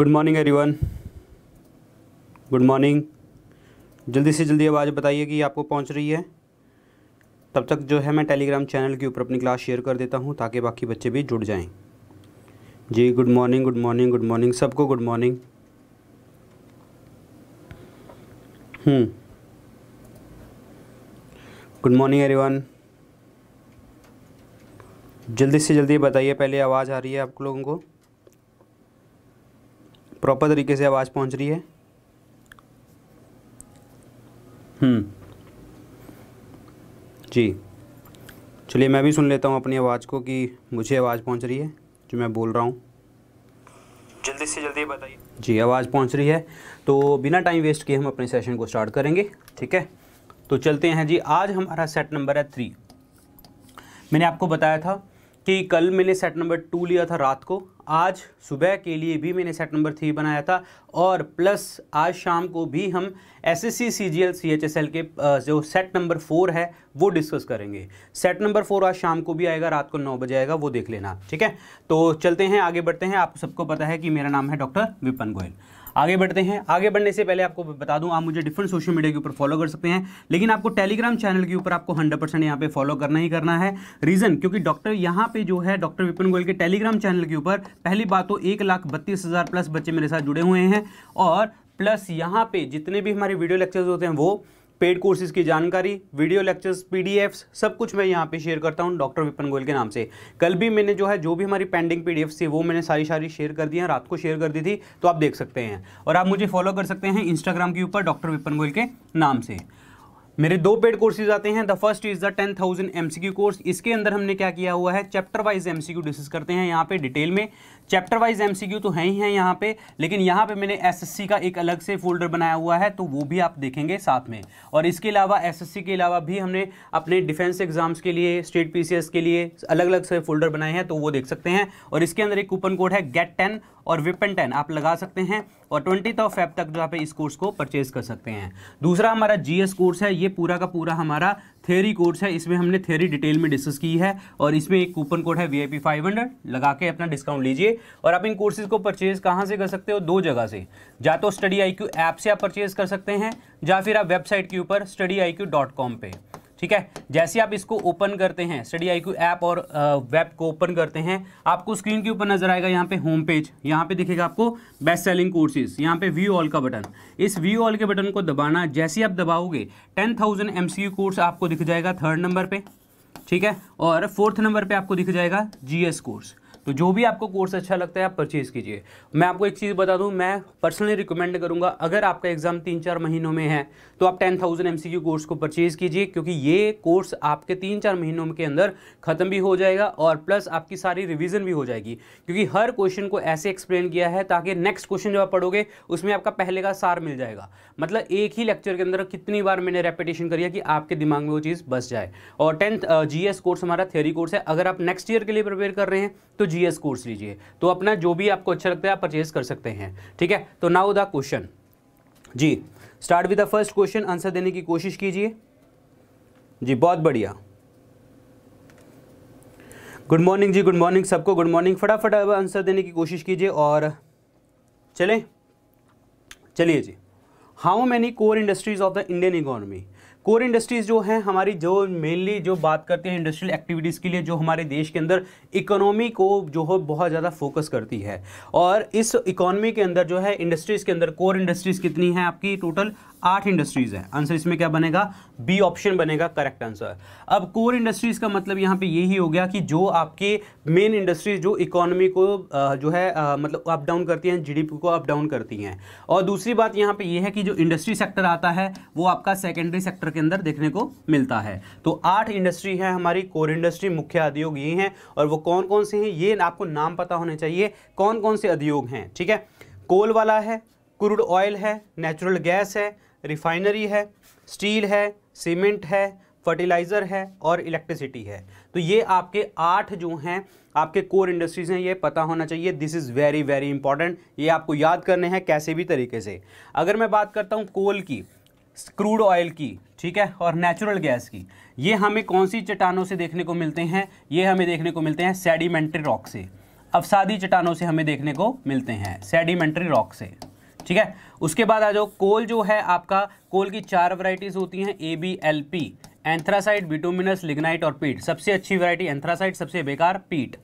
Good morning everyone good morning जल्दी से जल्दी आवाज़ बताइए कि आपको पहुंच रही है तब तक जो है मैं टेलीग्राम चैनल के ऊपर अपनी क्लास शेयर कर देता हूं ताकि बाकी बच्चे भी जुड़ जाएं जी good morning good morning good morning सबको good morning good morning everyone जल्दी से जल्दी बताइए पहले आवाज़ आ रही है आप लोगों को प्रॉपर तरीके से आवाज़ पहुंच रही है हम्म। जी चलिए मैं भी सुन लेता हूँ अपनी आवाज़ को कि मुझे आवाज़ पहुँच रही है जो मैं बोल रहा हूँ जल्दी से जल्दी बताइए जी आवाज़ पहुँच रही है तो बिना टाइम वेस्ट किए हम अपने सेशन को स्टार्ट करेंगे ठीक है तो चलते हैं जी आज हमारा सेट नंबर है थ्री मैंने आपको बताया था कि कल मैंने सेट नंबर टू लिया था रात को आज सुबह के लिए भी मैंने सेट नंबर थ्री बनाया था और प्लस आज शाम को भी हम S S C C G L C H S L के जो सेट नंबर फोर है वो डिस्कस करेंगे सेट नंबर फोर आज शाम को भी आएगा रात को नौ बजे आएगा वो देख लेना ठीक है तो चलते हैं आगे बढ़ते हैं आपको सबको पता है कि मेरा नाम है डॉक्टर विपन गोयल आगे बढ़ते हैं आगे बढ़ने से पहले आपको बता दूं आप मुझे डिफरेंट सोशल मीडिया के ऊपर फॉलो कर सकते हैं लेकिन आपको टेलीग्राम चैनल के ऊपर आपको हंड्रेड परसेंट यहाँ पे फॉलो करना ही करना है रीज़न क्योंकि डॉक्टर यहाँ पे जो है डॉक्टर विपिन गोयल के टेलीग्राम चैनल के ऊपर पहली बात तो एक लाख बत्तीस हज़ार प्लस बच्चे मेरे साथ जुड़े हुए हैं और प्लस यहाँ पे जितने भी हमारे वीडियो लेक्चर्स होते हैं वो पेड कोर्सेज की जानकारी वीडियो लेक्चर्स पीडीएफ्स सब कुछ मैं यहाँ पे शेयर करता हूँ डॉक्टर विपिन गोयल के नाम से कल भी मैंने जो है जो भी हमारी पेंडिंग पीडीएफ्स थी वो मैंने सारी सारी शेयर कर दी हैं रात को शेयर कर दी थी तो आप देख सकते हैं और आप मुझे फॉलो कर सकते हैं इंस्टाग्राम के ऊपर डॉक्टर विपिन गोयल के नाम से मेरे दो पेड कोर्सेज आते हैं the first is the ten thousand M course इसके अंदर हमने क्या किया हुआ है चैप्टर वाइज एम डिस्कस करते हैं यहाँ पे डिटेल में चैप्टर वाइज एमसीक्यू तो है ही है यहाँ पे लेकिन यहाँ पे मैंने एसएससी का एक अलग से फोल्डर बनाया हुआ है तो वो भी आप देखेंगे साथ में और इसके अलावा एसएससी के अलावा भी हमने अपने डिफेंस एग्जाम्स के लिए स्टेट पीसीएस के लिए अलग अलग से फोल्डर बनाए हैं तो वो देख सकते हैं और इसके अंदर एक कूपन कोड है गेट टेन और विपन टेन आप लगा सकते हैं और ट्वेंटी ऑफ फेब तक जो आप इस कोर्स को परचेज कर सकते हैं दूसरा हमारा जी कोर्स है ये पूरा का पूरा हमारा थेरी कोर्स है इसमें हमने थेरी डिटेल में डिस्कस की है और इसमें एक कूपन कोड है V I P five hundred लगा के अपना डिस्काउंट लीजिए और आप इन कोर्सेज को परचेज कहाँ से कर सकते हो दो जगह से या तो स्टडी आई क्यू ऐप से आप परचेज कर सकते हैं या फिर आप वेबसाइट के ऊपर study I Q dot com पर ठीक है जैसे आप इसको ओपन करते हैं स्टडी आई ऐप और वेब को ओपन करते हैं आपको स्क्रीन के ऊपर नजर आएगा यहाँ पे होम पेज यहाँ पे दिखेगा आपको बेस्ट सेलिंग कोर्सेज यहाँ पे व्यू ऑल का बटन इस व्यू ऑल के बटन को दबाना जैसे आप दबाओगे टेन थाउजेंड एम कोर्स आपको दिख जाएगा थर्ड नंबर पर ठीक है और फोर्थ नंबर पर आपको दिख जाएगा जी कोर्स तो जो भी आपको कोर्स अच्छा लगता है आप परचेज़ कीजिए मैं आपको एक चीज़ बता दूं मैं पर्सनली रिकमेंड करूंगा अगर आपका एग्ज़ाम तीन चार महीनों में है तो आप टेन थाउजेंड एम कोर्स को परचेज़ कीजिए क्योंकि ये कोर्स आपके तीन चार महीनों के अंदर ख़त्म भी हो जाएगा और प्लस आपकी सारी रिविज़न भी हो जाएगी क्योंकि हर क्वेश्चन को ऐसे एक्सप्लेन किया है ताकि नेक्स्ट क्वेश्चन जब आप पढ़ोगे उसमें आपका पहले का सार मिल जाएगा मतलब एक ही लेक्चर के अंदर कितनी बार मैंने रेपिटेशन करी कि आपके दिमाग में वो चीज़ बस जाए और टेंथ जी कोर्स हमारा थेरी कोर्स है अगर आप नेक्स्ट ईयर के लिए प्रिपेयर कर रहे हैं तो जी कोर्स लीजिए तो अपना जो भी आपको अच्छा लगता है आप परचेज कर सकते हैं ठीक है तो नाउ द क्वेश्चन जी start with the first question answer देने की कोशिश कीजिए जी बहुत बढ़िया गुड मॉर्निंग जी गुड मॉर्निंग सबको गुड मॉर्निंग फटाफट आंसर देने की कोशिश कीजिए और चलें चलिए जी how many core industries of the Indian economy core industries जो हैं हमारी जो मेनली जो बात करते हैं इंडस्ट्रियल एक्टिविटीज़ के लिए जो हमारे देश के अंदर इकोनॉमी को जो हो बहुत ज़्यादा फोकस करती है और इस इकोनॉमी के अंदर जो है इंडस्ट्रीज़ के अंदर कोर इंडस्ट्रीज़ कितनी हैं आपकी टोटल आठ इंडस्ट्रीज़ हैं आंसर इसमें क्या बनेगा बी ऑप्शन बनेगा करेक्ट आंसर अब कोर इंडस्ट्रीज़ का मतलब यहाँ पे यही हो गया कि जो आपके मेन इंडस्ट्रीज जो इकोनॉमी को जो है मतलब अप डाउन करती हैं जीडीपी को अप डाउन करती हैं और दूसरी बात यहाँ पे ये यह है कि जो इंडस्ट्री सेक्टर आता है वो आपका सेकेंडरी सेक्टर के अंदर देखने को मिलता है तो आठ इंडस्ट्री है हमारी कोर इंडस्ट्री मुख्य उद्योग ये हैं और वो कौन कौन से हैं ये आपको नाम पता होने चाहिए कौन कौन से उद्योग हैं ठीक है कोल वाला है क्रूड ऑयल है नेचुरल गैस है रिफाइनरी है स्टील है सीमेंट है फर्टिलाइज़र है और इलेक्ट्रिसिटी है तो ये आपके आठ जो हैं आपके कोर इंडस्ट्रीज़ हैं ये पता होना चाहिए this is very very important ये आपको याद करने हैं कैसे भी तरीके से अगर मैं बात करता हूँ कोल की क्रूड ऑयल की ठीक है और नेचुरल गैस की ये हमें कौन सी चट्टानों से देखने को मिलते हैं ये हमें देखने को मिलते हैं सेडिमेंट्री रॉक से अवसादी चट्टानों से हमें देखने को मिलते हैं सेडिमेंट्री रॉक से ठीक है उसके बाद आ जाओ कोल जो है आपका कोल की चार वराइटीज होती हैं A B L P anthracite bituminous lignite और पीट सबसे अच्छी वरायटी एंथ्रासाइड सबसे बेकार पीट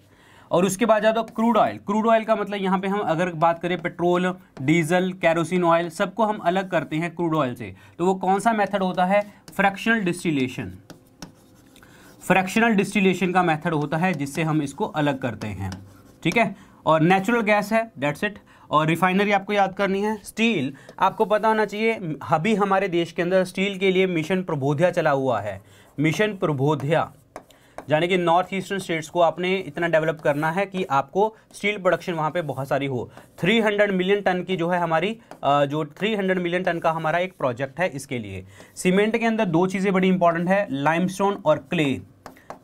और उसके बाद जाता क्रूड ऑयल क्रूड ऑयल का मतलब यहाँ पे हम अगर बात करें पेट्रोल डीजल कैरोसिन ऑयल सबको हम अलग करते हैं क्रूड ऑयल से तो वो कौन सा मेथड होता है फ्रैक्शनल डिस्टिलेशन फ्रैक्शनल डिस्टिलेशन का मेथड होता है जिससे हम इसको अलग करते हैं ठीक है और नेचुरल गैस है डेट्स इट और रिफाइनरी आपको याद करनी है स्टील आपको पता होना चाहिए अभी हमारे देश के अंदर स्टील के लिए मिशन प्रबोधिया चला हुआ है मिशन प्रबोधिया यानी कि नॉर्थ ईस्टर्न स्टेट्स को आपने इतना डेवलप करना है कि आपको स्टील प्रोडक्शन वहाँ पे बहुत सारी हो 300 मिलियन टन की जो है हमारी जो 300 मिलियन टन का हमारा एक प्रोजेक्ट है इसके लिए सीमेंट के अंदर दो चीज़ें बड़ी इंपॉर्टेंट है लाइमस्टोन और क्ले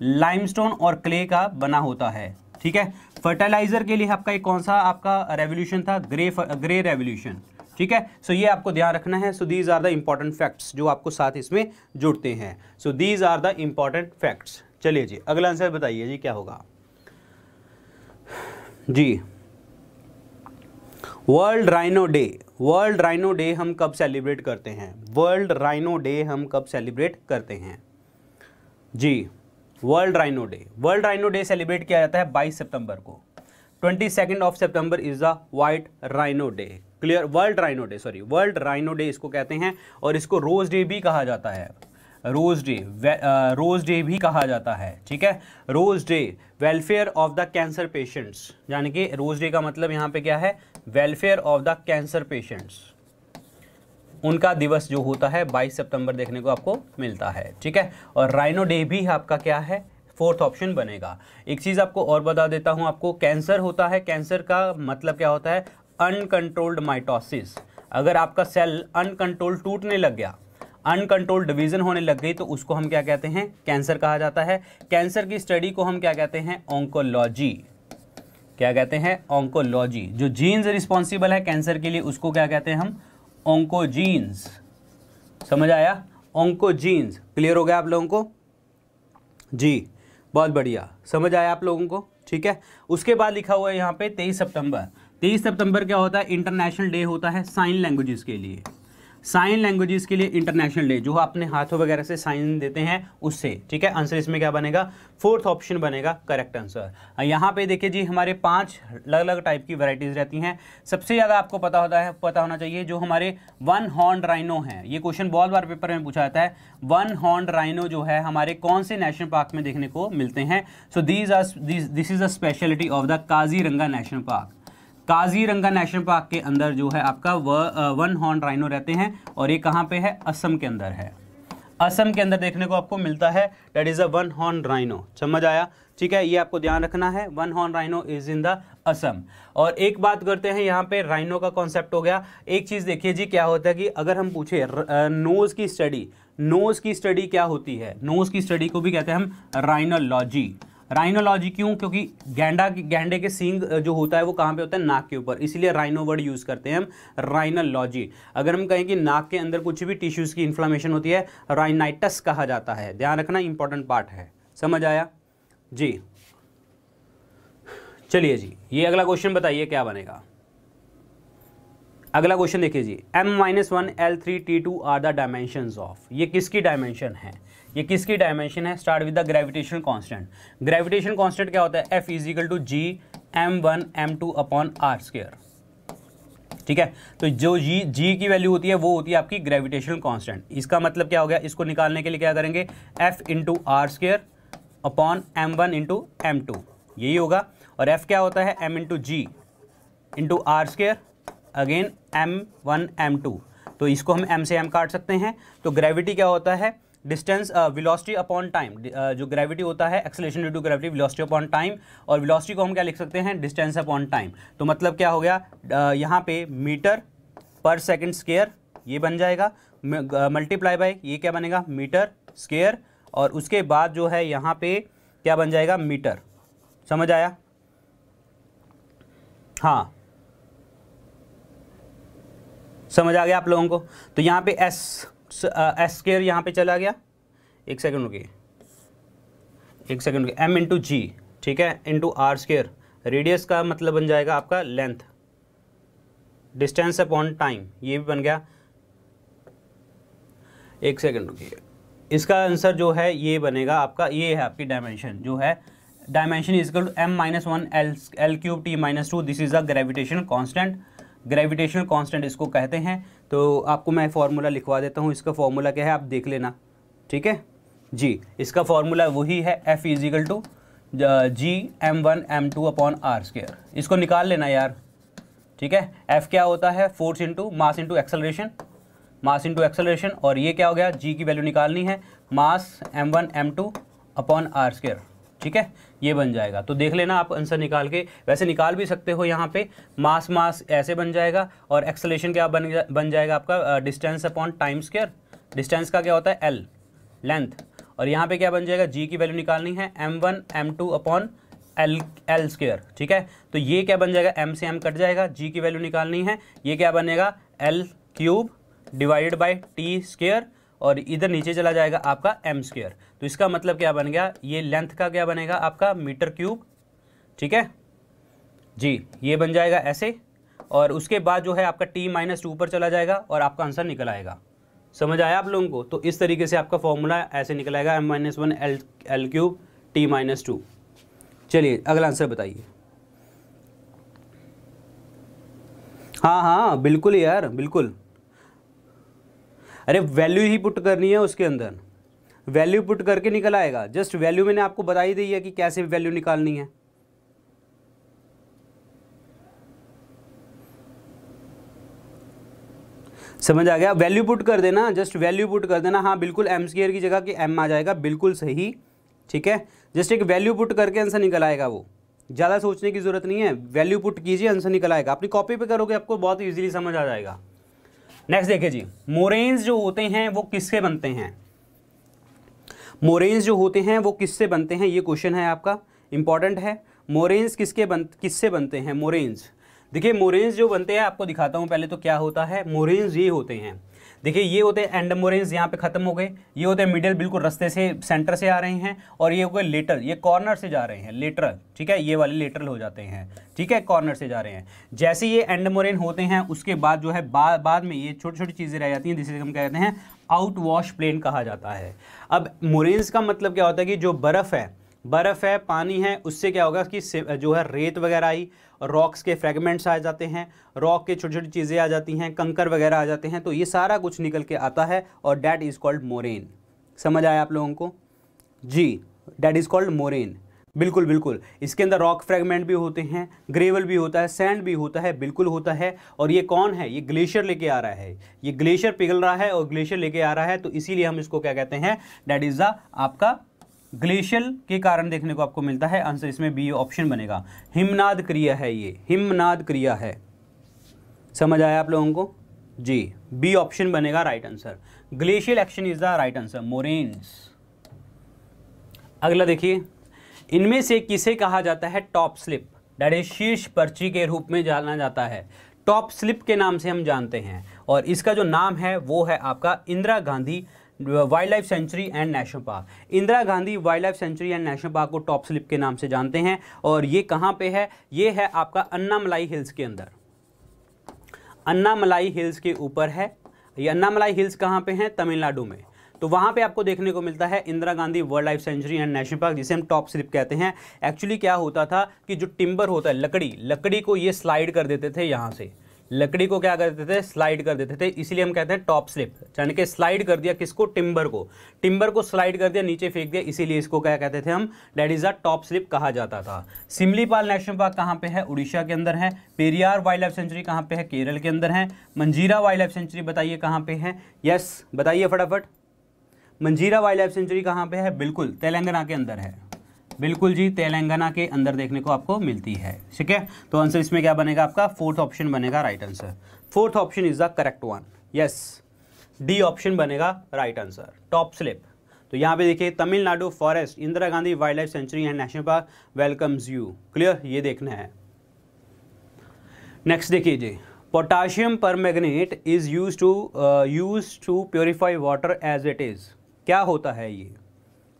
लाइमस्टोन और क्ले का बना होता है ठीक है फर्टिलाइजर के लिए आपका एक कौन सा आपका रेवोल्यूशन था ग्रे ग्रे रेवोल्यूशन ठीक है सो so, ये आपको ध्यान रखना है so these are the important facts जो आपको साथ इसमें जुड़ते हैं so these are the important facts चलिए जी अगला आंसर बताइए जी क्या होगा जी world rhino day world rhino day हम कब सेलिब्रेट करते हैं वर्ल्ड राइनो डे हम कब सेलिब्रेट करते हैं जी world rhino day world rhino day celebrate किया जाता है 22 सितंबर को सेकेंड ऑफ सितंबर is the white rhino day clear world rhino day sorry world rhino day इसको कहते हैं और इसको रोज डे भी कहा जाता है रोज डे रोज डे भी कहा जाता है ठीक है rose day welfare of the cancer patients यानी कि रोज डे का मतलब यहाँ पे क्या है welfare of the cancer patients उनका दिवस जो होता है 22 सितंबर देखने को आपको मिलता है ठीक है और राइनो डे भी आपका क्या है फोर्थ ऑप्शन बनेगा एक चीज़ आपको और बता देता हूँ आपको कैंसर होता है कैंसर का मतलब क्या होता है अनकंट्रोल्ड माइटोसिस अगर आपका सेल अनकंट्रोल टूटने लग गया अनकंट्रोल्ड डिवीजन होने लग गई तो उसको हम क्या कहते हैं कैंसर कहा जाता है कैंसर की स्टडी को हम क्या कहते हैं ऑंकोलॉजी क्या कहते हैं ऑंकोलॉजी जो जीन्स रिस्पॉन्सिबल है कैंसर के लिए उसको क्या कहते हैं हम ऑंकोजीन्स समझ आया ऑंकोजीन्स क्लियर हो गया आप लोगों को जी बहुत बढ़िया समझ आया आप लोगों को ठीक है उसके बाद लिखा हुआ है यहाँ पे तेईस सितंबर तेईस सितंबर क्या होता है इंटरनेशनल डे होता है साइन लैंग्वेजेस के लिए साइन लैंग्वेजेस के लिए इंटरनेशनल डे जो अपने हाथों वगैरह से साइन देते हैं उससे ठीक है आंसर इसमें क्या बनेगा फोर्थ ऑप्शन बनेगा करेक्ट आंसर यहाँ पे देखिए जी हमारे पांच अलग अलग टाइप की वैरायटीज रहती हैं सबसे ज़्यादा आपको पता होता है पता होना चाहिए जो हमारे वन हॉर्न राइनो है ये क्वेश्चन बहुत बार पेपर में पूछा जाता है वन हॉर्न राइनो जो है हमारे कौन से नेशनल पार्क में देखने को मिलते हैं so these are this is a speciality of the Kaziranga national park Kaziranga national park के अंदर जो है आपका व, वन हॉर्न राइनो रहते हैं और ये कहाँ पे है असम के अंदर है असम के अंदर देखने को आपको मिलता है that is a one horn rhino समझ आया ठीक है ये आपको ध्यान रखना है one horn rhino is in the Assam और एक बात करते हैं यहाँ पे राइनो का कॉन्सेप्ट हो गया एक चीज़ देखिए जी क्या होता है कि अगर हम पूछे नोज़ की स्टडी नोज़ की स्टडी क्या होती है नोज़ की स्टडी को भी कहते हैं हम राइनोलॉजी राइनोलॉजी क्यों क्योंकि गेंडा गेंडे के सींग जो होता है वो कहाँ पे होता है नाक के ऊपर इसलिए राइनो वर्ड यूज़ करते हैं हम राइनोलॉजी अगर हम कहें कि नाक के अंदर कुछ भी टिश्यूज़ की इन्फ्लामेशन होती है राइनाइटस कहा जाता है ध्यान रखना इंपॉर्टेंट पार्ट है समझ आया जी चलिए जी ये अगला क्वेश्चन बताइए क्या बनेगा अगला क्वेश्चन देखिए जी M minus one L three T two are the dimension of ये किसकी डायमेंशन है ये किसकी डायमेंशन है start with the gravitation constant gravitation constant क्या होता है F equal to G M one M two upon R square ठीक है तो जो जी जी की वैल्यू होती है वो होती है आपकी ग्रेविटेशन कांस्टेंट इसका मतलब क्या हो गया इसको निकालने के लिए क्या करेंगे F into R square upon M one into M two यही होगा और एफ क्या होता है M into G into R square again M one M two तो इसको हम एम से एम काट सकते हैं तो ग्रेविटी क्या होता है डिस्टेंस विलॉसिटी अपॉन टाइम जो ग्रेविटी होता है acceleration due to gravity velocity upon time और विलॉसिटी को हम क्या लिख सकते हैं डिस्टेंस अपॉन टाइम तो मतलब क्या हो गया uh, यहाँ पे मीटर पर सेकंड स्केयर ये बन जाएगा मल्टीप्लाई बाय ये क्या बनेगा मीटर स्केयर और उसके बाद जो है यहाँ पे क्या बन जाएगा मीटर समझ आया हाँ समझ आ गया आप लोगों को तो यहाँ पे एस एस स्केयर यहाँ पर चला गया एक सेकेंड रुकी एक सेकेंड रुकी एम इंटू जी ठीक है इंटू आर स्केयर रेडियस का मतलब बन जाएगा आपका लेंथ डिस्टेंस अपॉन टाइम ये भी बन गया एक सेकेंड रुकी इसका आंसर जो है ये बनेगा आपका ये है आपकी डायमेंशन जो है dimension is to M minus one L L cube T minus two this is a gravitation constant gravitation constant इसको कहते हैं तो आपको मैं फॉर्मूला लिखवा देता हूँ इसका फॉर्मूला क्या है आप देख लेना ठीक है जी इसका फॉर्मूला वही है F equal to G M one M two upon R square इसको निकाल लेना यार ठीक है एफ क्या होता है force into mass into acceleration mass into acceleration और ये क्या हो गया जी की वैल्यू निकालनी है mass M one M two upon R square ठीक है ये बन जाएगा तो देख लेना आप आंसर निकाल के वैसे निकाल भी सकते हो यहाँ पे मास मास ऐसे बन जाएगा और एक्सलेशन क्या बन जा, बन जाएगा आपका distance upon time square distance का क्या होता है एल लेंथ और यहाँ पे क्या बन जाएगा जी की वैल्यू निकालनी है M one M two upon L L square ठीक है तो ये क्या बन जाएगा एम से एम कट जाएगा जी की वैल्यू निकालनी है ये क्या बनेगा L cube divided by T square और इधर नीचे चला जाएगा आपका एम स्क्र तो इसका मतलब क्या बन गया ये लेंथ का क्या बनेगा आपका मीटर क्यूब ठीक है जी ये बन जाएगा ऐसे और उसके बाद जो है आपका टी माइनस टू पर चला जाएगा और आपका आंसर निकल आएगा समझ आया आप लोगों को तो इस तरीके से आपका फॉर्मूला ऐसे निकल आएगा M minus one L L cube T minus two चलिए अगला आंसर बताइए हाँ हाँ बिल्कुल यार बिल्कुल अरे वैल्यू ही पुट करनी है उसके अंदर वैल्यू पुट करके निकल आएगा जस्ट वैल्यू मैंने आपको बता ही दी है कि कैसे वैल्यू निकालनी है समझ आ गया वैल्यू पुट कर देना जस्ट वैल्यू पुट कर देना हाँ बिल्कुल एम स्केयर की जगह कि एम आ जाएगा बिल्कुल सही ठीक है जस्ट एक वैल्यू पुट करके आंसर निकल आएगा वो ज़्यादा सोचने की ज़रूरत नहीं है वैल्यू पुट कीजिए आंसर निकल आएगा अपनी कॉपी पे करोगे आपको बहुत इजीली समझ आ जाएगा नेक्स्ट देखिए जी मोरेन्स जो होते हैं वो किसके बनते हैं मोरेन्स जो होते हैं वो किससे बनते हैं ये क्वेश्चन है आपका इंपॉर्टेंट है मोरेन्स किसके बन किससे बनते हैं मोरेन्स देखिए मोरेन्स जो बनते हैं आपको दिखाता हूँ पहले तो क्या होता है मोरेन्स ये होते हैं देखिए ये होते हैं एंड मोरेन्स यहाँ पे ख़त्म हो गए ये होते हैं मिडल बिल्कुल रस्ते से सेंटर से आ रहे हैं और ये हो गए लेटर ये कॉर्नर से जा रहे हैं लेटरल ठीक है ये वाले लेटरल हो जाते हैं ठीक है कॉर्नर से जा रहे हैं जैसे ये एंड मोरेन होते हैं उसके बाद जो है बा, बाद में ये छोटी छोटी चीज़ें रह जाती हैं जिसे हम कहते हैं आउट वॉश प्लेन कहा जाता है अब मुरेंस का मतलब क्या होता है कि जो बर्फ़ है बर्फ़ है पानी है उससे क्या होगा कि जो है रेत वगैरह आई रॉक्स के फ्रेगमेंट्स आ जाते हैं रॉक के छोटी छोटी चीज़ें आ जाती हैं कंकर वगैरह आ जाते हैं तो ये सारा कुछ निकल के आता है और डैट इज़ कॉल्ड मोरेन समझ आया आप लोगों को जी डैट इज़ कॉल्ड मोरेन बिल्कुल बिल्कुल इसके अंदर रॉक फ्रेगमेंट भी होते हैं ग्रेवल भी होता है सैंड भी होता है बिल्कुल होता है और ये कौन है ये ग्लेशियर लेके आ रहा है ये ग्लेशियर पिघल रहा है और ग्लेशियर लेके आ रहा है तो इसीलिए हम इसको क्या कहते हैं डैट इज़ द आपका ग्लेशियल के कारण देखने को आपको मिलता है आंसर इसमें बी ऑप्शन बनेगा हिमनाद क्रिया है ये हिमनाद क्रिया है समझ आया आप लोगों को जी बी ऑप्शन बनेगा right answer glacial action is the right answer moraines अगला देखिए इनमें से किसे कहा जाता है टॉप स्लिप डे शीर्ष पर्ची के रूप में जाना जाता है टॉप स्लिप के नाम से हम जानते हैं और इसका जो नाम है वो है आपका Indira Gandhi wild life sanctuary and national park Indira Gandhi wild life sanctuary and national park को टॉप स्लिप के नाम से जानते हैं और ये कहाँ पे है ये है आपका अन्नामलाई हिल्स के अंदर अन्नामलाई हिल्स के ऊपर है ये अन्नामलाई हिल्स कहाँ पे हैं तमिलनाडु में तो वहाँ पे आपको देखने को मिलता है Indira Gandhi world life sanctuary and national park जिसे हम टॉप स्लिप कहते हैं एक्चुअली क्या होता था कि जो टिम्बर होता है लकड़ी लकड़ी को ये स्लाइड कर देते थे यहाँ से लकड़ी को क्या करते थे स्लाइड कर देते थे इसीलिए हम कहते हैं टॉप स्लिप यानी कि स्लाइड कर दिया किसको टिम्बर को टिम्बर को स्लाइड कर दिया नीचे फेंक दिया इसीलिए इसको क्या कहते थे हम that is a top slip कहा जाता था सिमलीपाल नेशनल पार्क कहाँ पे है उड़ीसा के अंदर है पेरियार वाइल्ड लाइफ सेंचुरी कहाँ पे है केरल के अंदर है मंजीरा वाइल्ड लाइफ सेंचुरी बताइए कहाँ पे है यस बताइए फटाफट मंजीरा वाइल्ड लाइफ सेंचुरी कहाँ पे है बिल्कुल तेलंगाना के अंदर है बिल्कुल जी तेलंगाना के अंदर देखने को आपको मिलती है ठीक है तो आंसर इसमें क्या बनेगा आपका फोर्थ ऑप्शन बनेगा right answer fourth option is the correct one yes D option बनेगा राइट आंसर टॉप स्लिप तो यहाँ पे देखिए Tamil Nadu forest Indira Gandhi wild life sanctuary and national park welcomes you clear ये देखना है नेक्स्ट देखिए जी potassium permanganate is use to use to purify water as it is क्या होता है ये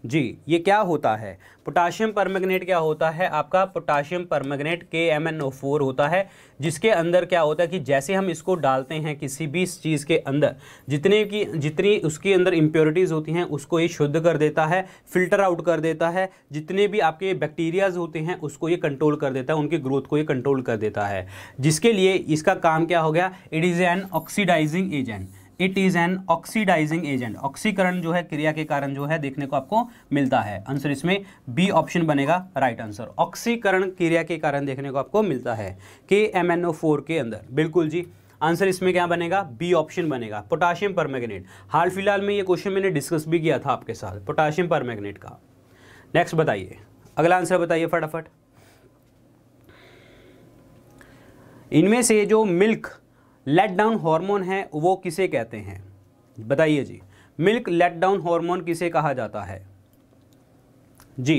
जी ये क्या होता है पोटाशियम परमैग्नेट क्या होता है आपका पोटाशियम परमैग्नेट के एम एन ओ फोर होता है जिसके अंदर क्या होता है कि जैसे हम इसको डालते हैं किसी भी चीज़ के अंदर जितने की जितनी उसके अंदर इम्प्योरिटीज़ होती हैं उसको ये शुद्ध कर देता है फिल्टर आउट कर देता है जितने भी आपके बैक्टीरियाज होते हैं उसको ये कंट्रोल कर देता है उनकी ग्रोथ को ये कंट्रोल कर देता है जिसके लिए इसका काम क्या हो गया it is an oxidising agent it is an oxidising agent ऑक्सीकरण जो है क्रिया के कारण जो है देखने को आपको मिलता है आंसर इसमें बी ऑप्शन बनेगा राइट आंसर ऑक्सीकरण क्रिया के कारण देखने को आपको मिलता है के एम एन ओ फोर के अंदर बिल्कुल जी आंसर इसमें क्या बनेगा बी ऑप्शन बनेगा पोटाशियम मैग्नेट हाल फिलहाल में ये क्वेश्चन मैंने डिस्कस भी किया था आपके साथ पोटाशियम परमैग्नेट का नेक्स्ट बताइए अगला आंसर बताइए फटाफट इनमें से जो मिल्क लेट डाउन हॉर्मोन है वो किसे कहते हैं बताइए जी मिल्क लेट डाउन हॉर्मोन किसे कहा जाता है जी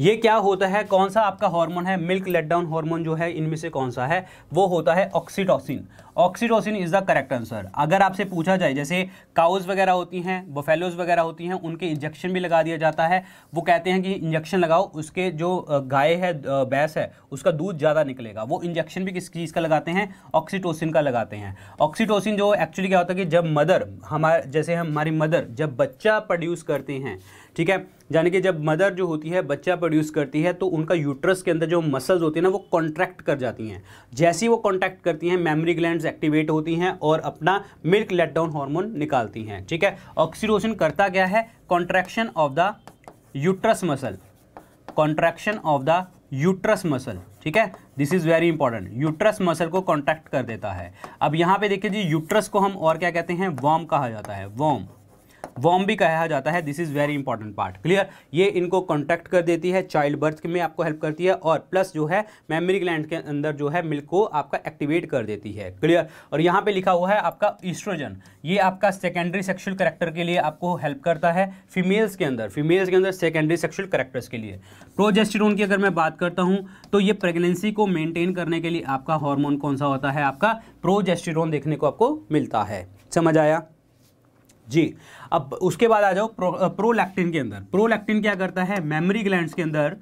ये क्या होता है कौन सा आपका हार्मोन है मिल्क लेट डाउन हार्मोन जो है इनमें से कौन सा है वो होता है oxytocin oxytocin is the correct answer अगर आपसे पूछा जाए जैसे काउज वगैरह होती हैं बोफेलोज वगैरह होती हैं उनके इंजेक्शन भी लगा दिया जाता है वो कहते हैं कि इंजेक्शन लगाओ उसके जो गाय है बैस है उसका दूध ज़्यादा निकलेगा वो इंजेक्शन भी किस चीज़ का लगाते हैं ऑक्सीटोसिन का लगाते हैं ऑक्सीटोसिन जो एक्चुअली क्या होता है कि जब मदर हमारे जैसे हमारी मदर जब बच्चा प्रोड्यूस करते हैं ठीक है यानी कि जब मदर जो होती है बच्चा प्रोड्यूस करती है तो उनका यूट्रस के अंदर जो मसल्स होती है ना वो कॉन्ट्रैक्ट कर जाती हैं जैसी वो कॉन्ट्रैक्ट करती हैं मेमरी ग्लैंड एक्टिवेट होती हैं और अपना मिल्क लेट डाउन हार्मोन निकालती हैं ठीक है ऑक्सीडोशन करता क्या है contraction of the uterus muscle contraction of the uterus muscle ठीक है this is very important uterus muscle को कॉन्ट्रैक्ट कर देता है अब यहाँ पे देखिए जी यूट्रस को हम और क्या कहते हैं वॉम कहा जाता है वॉम वॉम भी कहा जाता है this is very important part clear ये इनको कॉन्टैक्ट कर देती है चाइल्ड बर्थ में आपको हेल्प करती है और प्लस जो है मेमरी ग्लैंड के अंदर जो है मिल्क को आपका एक्टिवेट कर देती है क्लियर और यहाँ पे लिखा हुआ है आपका ईस्ट्रोजन ये आपका सेकेंडरी सेक्शुअल करेक्टर के लिए आपको हेल्प करता है फीमेल्स के अंदर फीमेल्स के अंदर सेकेंडरी सेक्शुअल करेक्टर्स के लिए प्रोजेस्टिरोन की अगर मैं बात करता हूँ तो ये प्रेगनेंसी को मेनटेन करने के लिए आपका हॉर्मोन कौन सा होता है आपका प्रोजेस्टिरोन देखने को आपको मिलता है समझ आया जी अब उसके बाद आ जाओ प्रो, प्रोलैक्टिन के अंदर प्रोलैक्टिन क्या करता है मेमोरी ग्लैंड्स के अंदर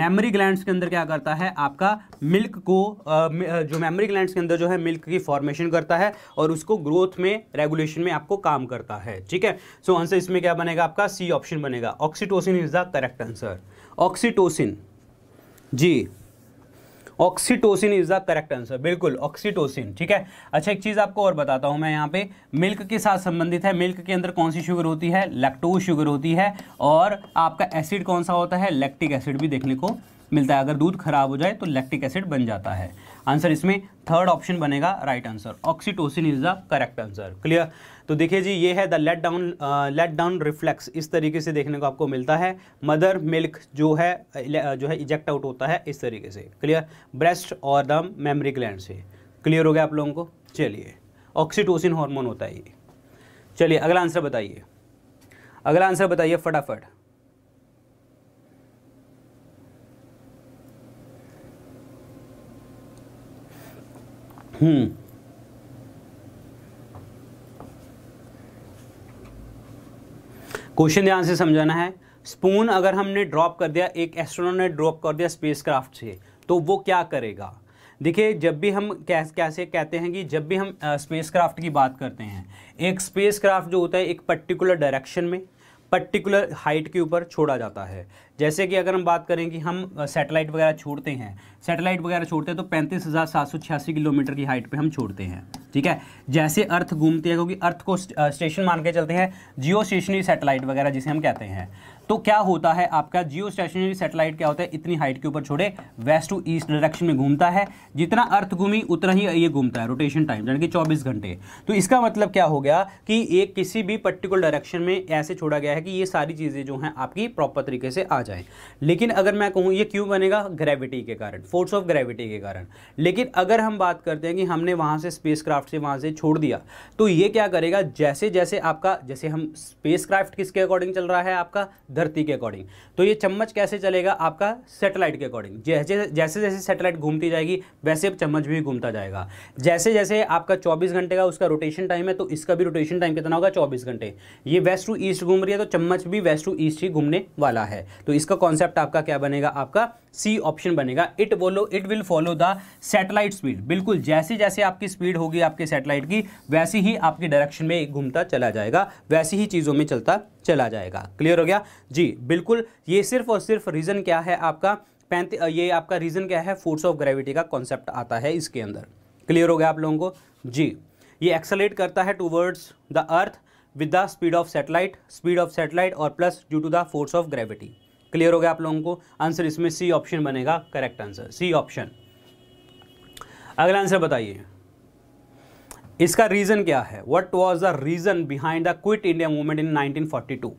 मेमोरी ग्लैंड्स के अंदर क्या करता है आपका मिल्क को जो मेमोरी ग्लैंड्स के अंदर जो है मिल्क की फॉर्मेशन करता है और उसको ग्रोथ में रेगुलेशन में आपको काम करता है ठीक है सो आंसर इसमें क्या बनेगा आपका सी ऑप्शन बनेगा oxytocin is the correct answer oxytocin जी oxytocin is the correct answer बिल्कुल ऑक्सीटोसिन ठीक है अच्छा एक चीज़ आपको और बताता हूँ मैं यहाँ पे मिल्क के साथ संबंधित है मिल्क के अंदर कौन सी शुगर होती है लैक्टोज शुगर होती है और आपका एसिड कौन सा होता है लैक्टिक एसिड भी देखने को मिलता है अगर दूध खराब हो जाए तो लैक्टिक एसिड बन जाता है आंसर इसमें थर्ड ऑप्शन बनेगा right answer oxytocin is the correct answer clear तो देखिए जी ये है the let down let down reflex इस तरीके से देखने को आपको मिलता है मदर मिल्क जो है uh, जो है इजेक्ट आउट होता है इस तरीके से क्लियर ब्रेस्ट और द मेमरी ग्लैंड से क्लियर हो गया आप लोगों को चलिए ऑक्सीटोसिन हॉर्मोन होता है ये चलिए अगला आंसर बताइए अगला आंसर बताइए फटाफट हम्म क्वेश्चन ध्यान से समझाना है स्पून अगर हमने ड्रॉप कर दिया एक एस्ट्रोनॉट ने ड्रॉप कर दिया स्पेसक्राफ्ट से तो वो क्या करेगा देखिए जब भी हम कैस कैसे कहते हैं कि जब भी हम स्पेसक्राफ्ट की बात करते हैं एक स्पेसक्राफ्ट जो होता है एक पर्टिकुलर डायरेक्शन में पर्टिकुलर हाइट के ऊपर छोड़ा जाता है जैसे कि अगर हम बात करें कि हम सैटेलाइट वगैरह छोड़ते हैं सैटेलाइट वगैरह छोड़ते हैं तो पैंतीस हज़ार सात सौ छियासी किलोमीटर की हाइट पे हम छोड़ते हैं ठीक है जैसे अर्थ घूमती है क्योंकि अर्थ को स्टेशन मान के चलते हैं जियो स्टेशनरी सैटेलाइट वगैरह जिसे हम कहते हैं तो क्या होता है आपका जियो स्टेशनरी सेटेलाइट क्या होता है इतनी हाइट के ऊपर छोड़े वेस्ट टू ईस्ट डायरेक्शन में घूमता है जितना अर्थ घूमी उतना ही ये घूमता है रोटेशन टाइम यानी कि चौबीस घंटे तो इसका मतलब क्या हो गया कि एक किसी भी पर्टिकुलर डायरेक्शन में ऐसे छोड़ा गया है कि ये सारी चीज़ें जो हैं आपकी प्रॉपर तरीके से आ जाए लेकिन अगर मैं कहूँ ये क्यों बनेगा ग्रेविटी के कारण फोर्स ऑफ ग्रेविटी के कारण लेकिन अगर हम बात करते हैं कि हमने वहाँ से स्पेस से वहाँ से छोड़ दिया तो ये क्या करेगा जैसे जैसे आपका जैसे हम स्पेस किसके अकॉर्डिंग चल रहा है आपका धरती के अकॉर्डिंग तो ये चम्मच कैसे चलेगा आपका सेटेलाइट के अकॉर्डिंग जैसे जैसे जैसे सेटेलाइट घूमती जाएगी वैसे चम्मच भी घूमता जाएगा जैसे जैसे आपका चौबीस घंटे का उसका रोटेशन टाइम है तो इसका भी रोटेशन टाइम कितना होगा चौबीस घंटे ये वेस्ट टू ईस्ट घूम रही है तो चम्मच भी वेस्ट टू ईस्ट ही घूमने वाला है तो इसका कॉन्सेप्ट आपका क्या बनेगा आपका सी ऑप्शन बनेगा इट बोलो it will follow the satellite speed बिल्कुल जैसे जैसे आपकी स्पीड होगी आपके सेटेलाइट की वैसी ही आपके डायरेक्शन में घूमता चला जाएगा वैसी ही चीज़ों में चलता चला जाएगा क्लियर हो गया जी बिल्कुल ये सिर्फ और सिर्फ रीज़न क्या है आपका पैंती ये आपका रीज़न क्या है फोर्स ऑफ ग्रेविटी का कॉन्सेप्ट आता है इसके अंदर क्लियर हो गया आप लोगों को जी ये एक्सलेट करता है towards the earth with the speed of satellite speed of satellite और plus due to the force of gravity clear हो गया आप लोगों को आंसर इसमें सी ऑप्शन बनेगा करेक्ट आंसर सी ऑप्शन अगला आंसर बताइए इसका रीज़न क्या है what was the reason behind the quit India movement in 1942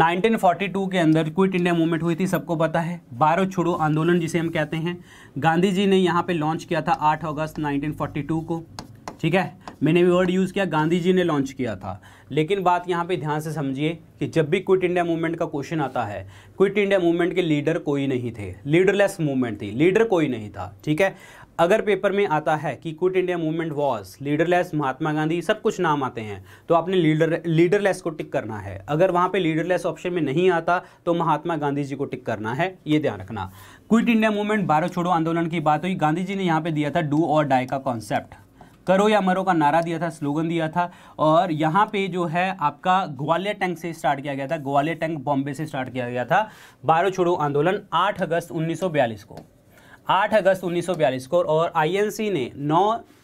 1942 के अंदर क्विट इंडिया मूवमेंट हुई थी सबको पता है बारो छोड़ो आंदोलन जिसे हम कहते हैं गांधी जी ने यहाँ पे लॉन्च किया था 8 अगस्त 1942 को ठीक है मैंने भी वर्ड यूज़ किया गांधी जी ने लॉन्च किया था लेकिन बात यहाँ पे ध्यान से समझिए कि जब भी क्विट इंडिया मूवमेंट का क्वेश्चन आता है क्विट इंडिया मूवमेंट के लीडर कोई नहीं थे लीडरलेस मूवमेंट थी लीडर कोई नहीं था ठीक है अगर पेपर में आता है कि quit India movement was leaderless Mahatma Gandhi सब कुछ नाम आते हैं तो आपने लीडर लीडरलेस को टिक करना है अगर वहाँ पे लीडरलेस ऑप्शन में नहीं आता तो महात्मा गांधी जी को टिक करना है ये ध्यान रखना क्विट इंडिया मूवमेंट भारत छोड़ो आंदोलन की बात हुई गांधी जी ने यहाँ पे दिया था डू और डाई का कॉन्सेप्ट करो या मरो का नारा दिया था स्लोगन दिया था और यहाँ पे जो है आपका ग्वालियर टैंक से स्टार्ट किया गया था ग्वालियर टैंक बॉम्बे से स्टार्ट किया गया था भारत छोड़ो आंदोलन 8 अगस्त 1942 को 8 अगस्त 1942 को और आईएनसी ने 9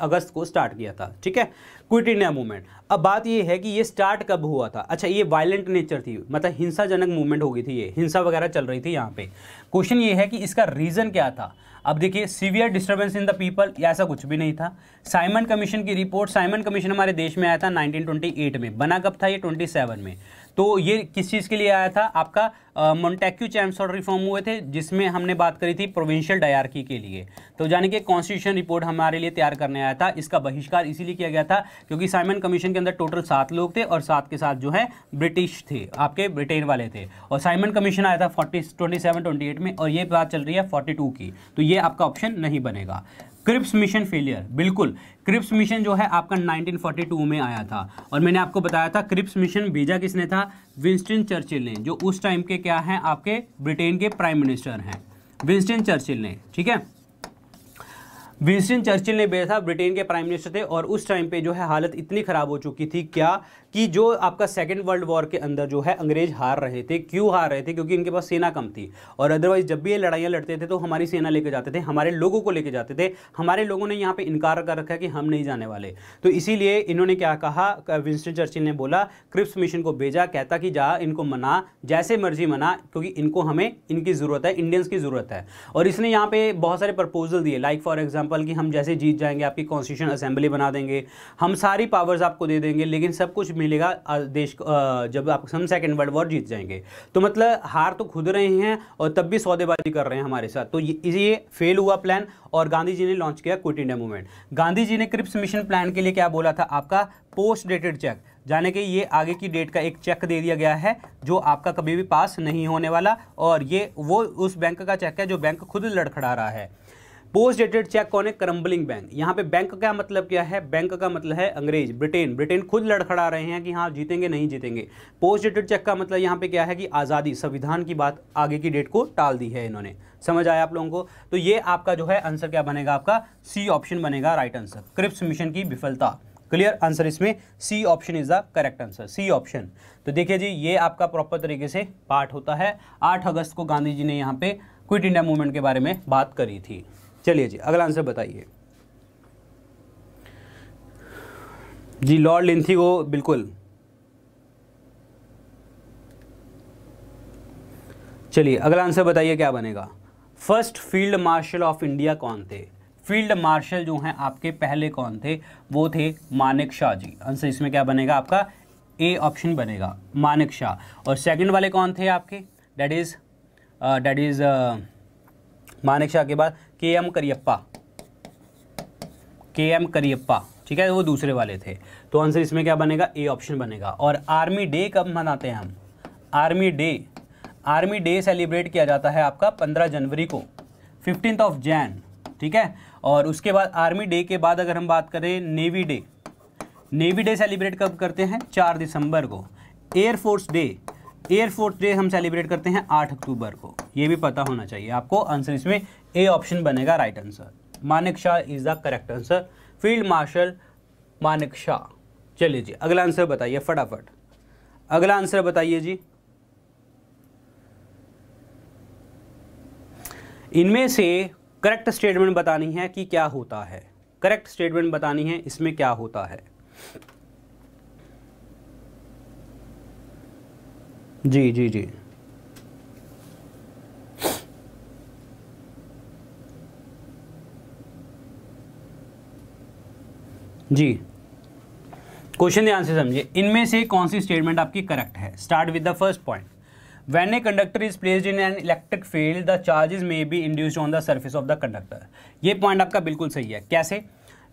अगस्त को स्टार्ट किया था ठीक है क्विट इंडिया मूवमेंट अब बात ये है कि ये स्टार्ट कब हुआ था अच्छा ये वायलेंट नेचर थी मतलब हिंसाजनक मूवमेंट हो गई थी ये हिंसा वगैरह चल रही थी यहाँ पे क्वेश्चन ये है कि इसका रीज़न क्या था अब देखिए severe disturbance in the people या ऐसा कुछ भी नहीं था साइमन कमीशन की रिपोर्ट साइमन कमीशन हमारे देश में आया था 1928 में बना कब था ये 27 में तो ये किस चीज़ के लिए आया था आपका मोन्टेक्यू चैम्सर रिफॉर्म हुए थे जिसमें हमने बात करी थी प्रोविंशियल डायरकी के लिए तो जाने कि कॉन्स्टिट्यूशन रिपोर्ट हमारे लिए तैयार करने आया था इसका बहिष्कार इसीलिए किया गया था क्योंकि साइमन कमीशन के अंदर टोटल सात लोग थे और सात के साथ जो है ब्रिटिश थे आपके ब्रिटेन वाले थे और साइमन कमीशन आया था forty twenty seven twenty eight में और ये बात चल रही है फोर्टी टू की तो ये आपका ऑप्शन नहीं बनेगा क्रिप्स मिशन फेलियर बिल्कुल क्रिप्स मिशन जो है आपका 1942 में आया था और मैंने आपको बताया था क्रिप्स मिशन भेजा किसने था विंस्टन चर्चिल ने जो उस टाइम के क्या हैं आपके ब्रिटेन के प्राइम मिनिस्टर हैं विंस्टन चर्चिल ने ठीक है विंस्टन चर्चिल ने भेजा था ब्रिटेन के प्राइम मिनिस्टर थे और उस टाइम पे जो है हालत इतनी ख़राब हो चुकी थी क्या कि जो आपका सेकेंड वर्ल्ड वॉर के अंदर जो है अंग्रेज हार रहे थे क्यों हार रहे थे क्योंकि इनके पास सेना कम थी और अदरवाइज जब भी ये लड़ाइयाँ लड़ते थे तो हमारी सेना लेके जाते थे हमारे लोगों को लेके जाते थे हमारे लोगों ने यहाँ पर इनकार कर रखा कि हम नहीं जाने वाले तो इसीलिए इन्होंने क्या कहा विंस्टन चर्चिल ने बोला क्रिप्स मिशन को भेजा कहता कि जा इनको मना जैसे मर्जी मना क्योंकि इनको हमें इनकी ज़रूरत है इंडियंस की ज़रूरत है और इसने यहाँ पे बहुत सारे प्रपोजल दिए लाइक फॉर एग्जाम्पल कि हम जैसे जीत जाएंगे आपकी कॉन्स्टिट्यूशन असेंबली बना देंगे हम सारी पावर्स आपको दे देंगे लेकिन सब कुछ मिलेगा देश जब आप हम सेकेंड वर्ल्ड वॉर जीत जाएंगे तो मतलब हार तो खुद रहे हैं और तब भी सौदेबाजी कर रहे हैं हमारे साथ तो ये, ये फेल हुआ प्लान और गांधी जी ने लॉन्च किया quit India movement Gandhi ji ने क्रिप्स मिशन प्लान के लिए क्या बोला था आपका पोस्ट डेटेड चेक जाने के ये आगे की डेट का एक चेक दे दिया गया है जो आपका कभी भी पास नहीं होने वाला और ये वो उस बैंक का चेक है जो बैंक खुद लड़खड़ा रहा है पोस्ट डेटेड चेक कौन है क्रम्बलिंग बैंक यहाँ पे बैंक का मतलब क्या है बैंक का मतलब है अंग्रेज ब्रिटेन ब्रिटेन खुद लड़खड़ा रहे हैं कि हाँ जीतेंगे नहीं जीतेंगे पोस्ट डेटेड चेक का मतलब यहाँ पे क्या है कि आज़ादी संविधान की बात आगे की डेट को टाल दी है इन्होंने समझ आया आप लोगों को तो ये आपका जो है आंसर क्या बनेगा आपका सी ऑप्शन बनेगा राइट आंसर क्रिप्स मिशन की विफलता क्लियर आंसर इसमें C option is the correct answer C option तो देखिए जी ये आपका प्रॉपर तरीके से पार्ट होता है आठ अगस्त को गांधी जी ने यहाँ पे क्विट इंडिया मूवमेंट के बारे में बात करी थी चलिए जी अगला आंसर बताइए जी लॉर्ड लिंथी वो बिल्कुल चलिए अगला आंसर बताइए क्या बनेगा first field marshal of India कौन थे फील्ड मार्शल जो हैं आपके पहले कौन थे वो थे मानिक शाह जी आंसर इसमें क्या बनेगा आपका ए ऑप्शन बनेगा मानिक शाह और सेकंड वाले कौन थे आपके that is that is Manekshaw के बाद के एम करियप्पा के एम करियप्पा ठीक है वो दूसरे वाले थे तो आंसर इसमें क्या बनेगा ए ऑप्शन बनेगा और आर्मी डे कब मनाते हैं हम army day army day celebrate किया जाता है आपका पंद्रह जनवरी को फिफ्टींथ ऑफ जैन ठीक है और उसके बाद आर्मी डे के बाद अगर हम बात करें navy day navy day celebrate कब करते हैं चार दिसंबर को air force day air force day हम सेलिब्रेट करते हैं आठ अक्टूबर को ये भी पता होना चाहिए आपको आंसर इसमें ए ऑप्शन बनेगा right answer Manik Shah is the correct answer field marshal Manik Shah चलिए जी अगला आंसर बताइए फटाफट अगला आंसर बताइए जी इनमें से करेक्ट स्टेटमेंट बतानी है कि क्या होता है करेक्ट स्टेटमेंट बतानी है इसमें क्या होता है जी जी जी जी क्वेश्चन ध्यान से समझिए इनमें से कौन सी स्टेटमेंट आपकी करेक्ट है start with the first point when a conductor is placed in an electric field the charges may be induced on the surface of the conductor ये पॉइंट आपका बिल्कुल सही है कैसे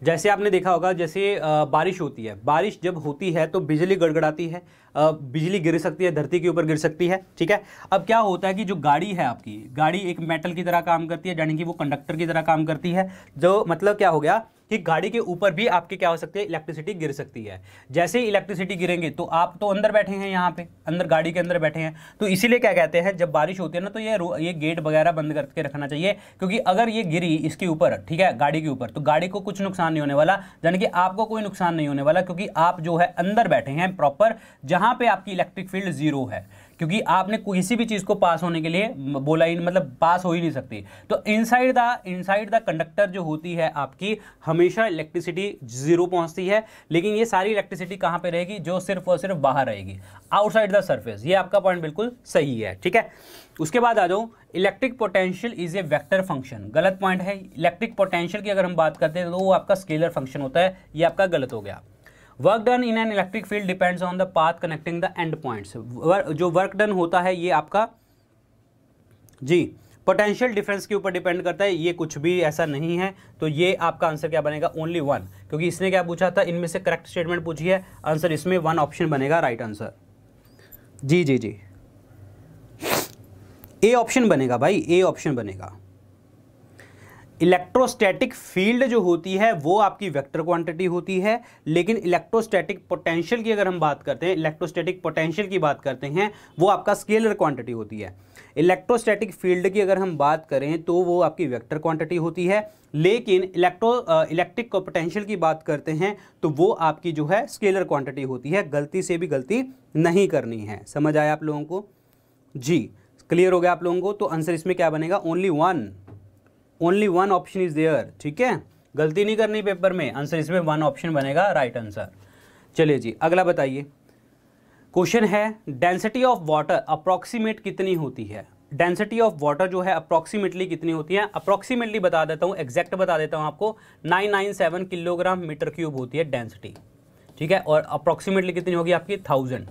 जैसे आपने देखा होगा जैसे बारिश होती है बारिश जब होती है तो बिजली गड़गड़ाती है बिजली गिर सकती है धरती के ऊपर गिर सकती है ठीक है अब क्या होता है कि जो गाड़ी है आपकी गाड़ी एक मेटल की तरह काम करती है यानी कि वो कंडक्टर की तरह काम करती है जो मतलब क्या हो गया कि गाड़ी के ऊपर भी आपके क्या हो सकती है इलेक्ट्रिसिटी गिर सकती है जैसे ही इलेक्ट्रिसिटी गिरेंगे तो आप तो अंदर बैठे हैं यहाँ पे अंदर गाड़ी के अंदर बैठे हैं तो इसीलिए क्या कहते हैं जब बारिश होती है ना तो ये ये गेट वगैरह बंद करके रखना चाहिए क्योंकि अगर ये गिरी इसके ऊपर ठीक है गाड़ी के ऊपर तो गाड़ी को कुछ नुकसान नहीं होने वाला यानी कि आपको कोई नुकसान नहीं होने वाला क्योंकि आप जो है अंदर बैठे हैं प्रॉपर जहाँ पर आपकी इलेक्ट्रिक फील्ड जीरो है क्योंकि आपने किसी भी चीज़ को पास होने के लिए बोला ही मतलब पास हो ही नहीं सकती तो inside the inside the conductor जो होती है आपकी हमेशा इलेक्ट्रिसिटी जीरो पहुंचती है लेकिन ये सारी इलेक्ट्रिसिटी कहाँ पे रहेगी जो सिर्फ और सिर्फ बाहर रहेगी आउटसाइड द सर्फेस ये आपका पॉइंट बिल्कुल सही है ठीक है उसके बाद आ जाओ electric potential is a vector function गलत पॉइंट है इलेक्ट्रिक पोटेंशियल की अगर हम बात करते हैं तो वो आपका स्केलर फंक्शन होता है ये आपका गलत हो गया work done in an electric field depends on the path connecting the end points जो वर्क डन होता है ये आपका जी पोटेंशियल डिफरेंस के ऊपर डिपेंड करता है ये कुछ भी ऐसा नहीं है तो ये आपका आंसर क्या बनेगा ओनली वन क्योंकि इसने क्या पूछा था इनमें से करेक्ट स्टेटमेंट पूछी है आंसर इसमें वन ऑप्शन बनेगा राइट आंसर जी जी जी ए ऑप्शन बनेगा भाई ए ऑप्शन बनेगा इलेक्ट्रोस्टैटिक फील्ड जो होती है वो आपकी वेक्टर क्वांटिटी होती है लेकिन इलेक्ट्रोस्टैटिक पोटेंशियल की अगर हम बात करते हैं इलेक्ट्रोस्टैटिक पोटेंशियल की बात करते हैं वो आपका स्केलर क्वांटिटी होती है इलेक्ट्रोस्टैटिक फील्ड की अगर हम बात करें तो वो आपकी वेक्टर क्वांटिटी होती है लेकिन इलेक्ट्रो इलेक्ट्रिक पोटेंशियल की बात करते हैं तो वो आपकी जो है स्केलर क्वांटिटी होती है गलती से भी गलती नहीं करनी है समझ आया आप लोगों को जी क्लियर हो गया आप लोगों को तो आंसर इसमें क्या बनेगा only one only one option is there ठीक है गलती नहीं करनी पेपर में आंसर इसमें वन ऑप्शन बनेगा राइट आंसर चलिए जी अगला बताइए क्वेश्चन है डेंसिटी ऑफ वाटर अप्रॉक्सीमेट कितनी होती है डेंसिटी ऑफ वाटर जो है अप्रॉक्सीमेटली कितनी होती है अप्रॉक्सीमेटली बता देता हूँ एग्जैक्ट बता देता हूँ आपको 997 किलोग्राम मीटर क्यूब होती है डेंसिटी ठीक है और अप्रॉक्सीमेटली कितनी होगी आपकी थाउजेंड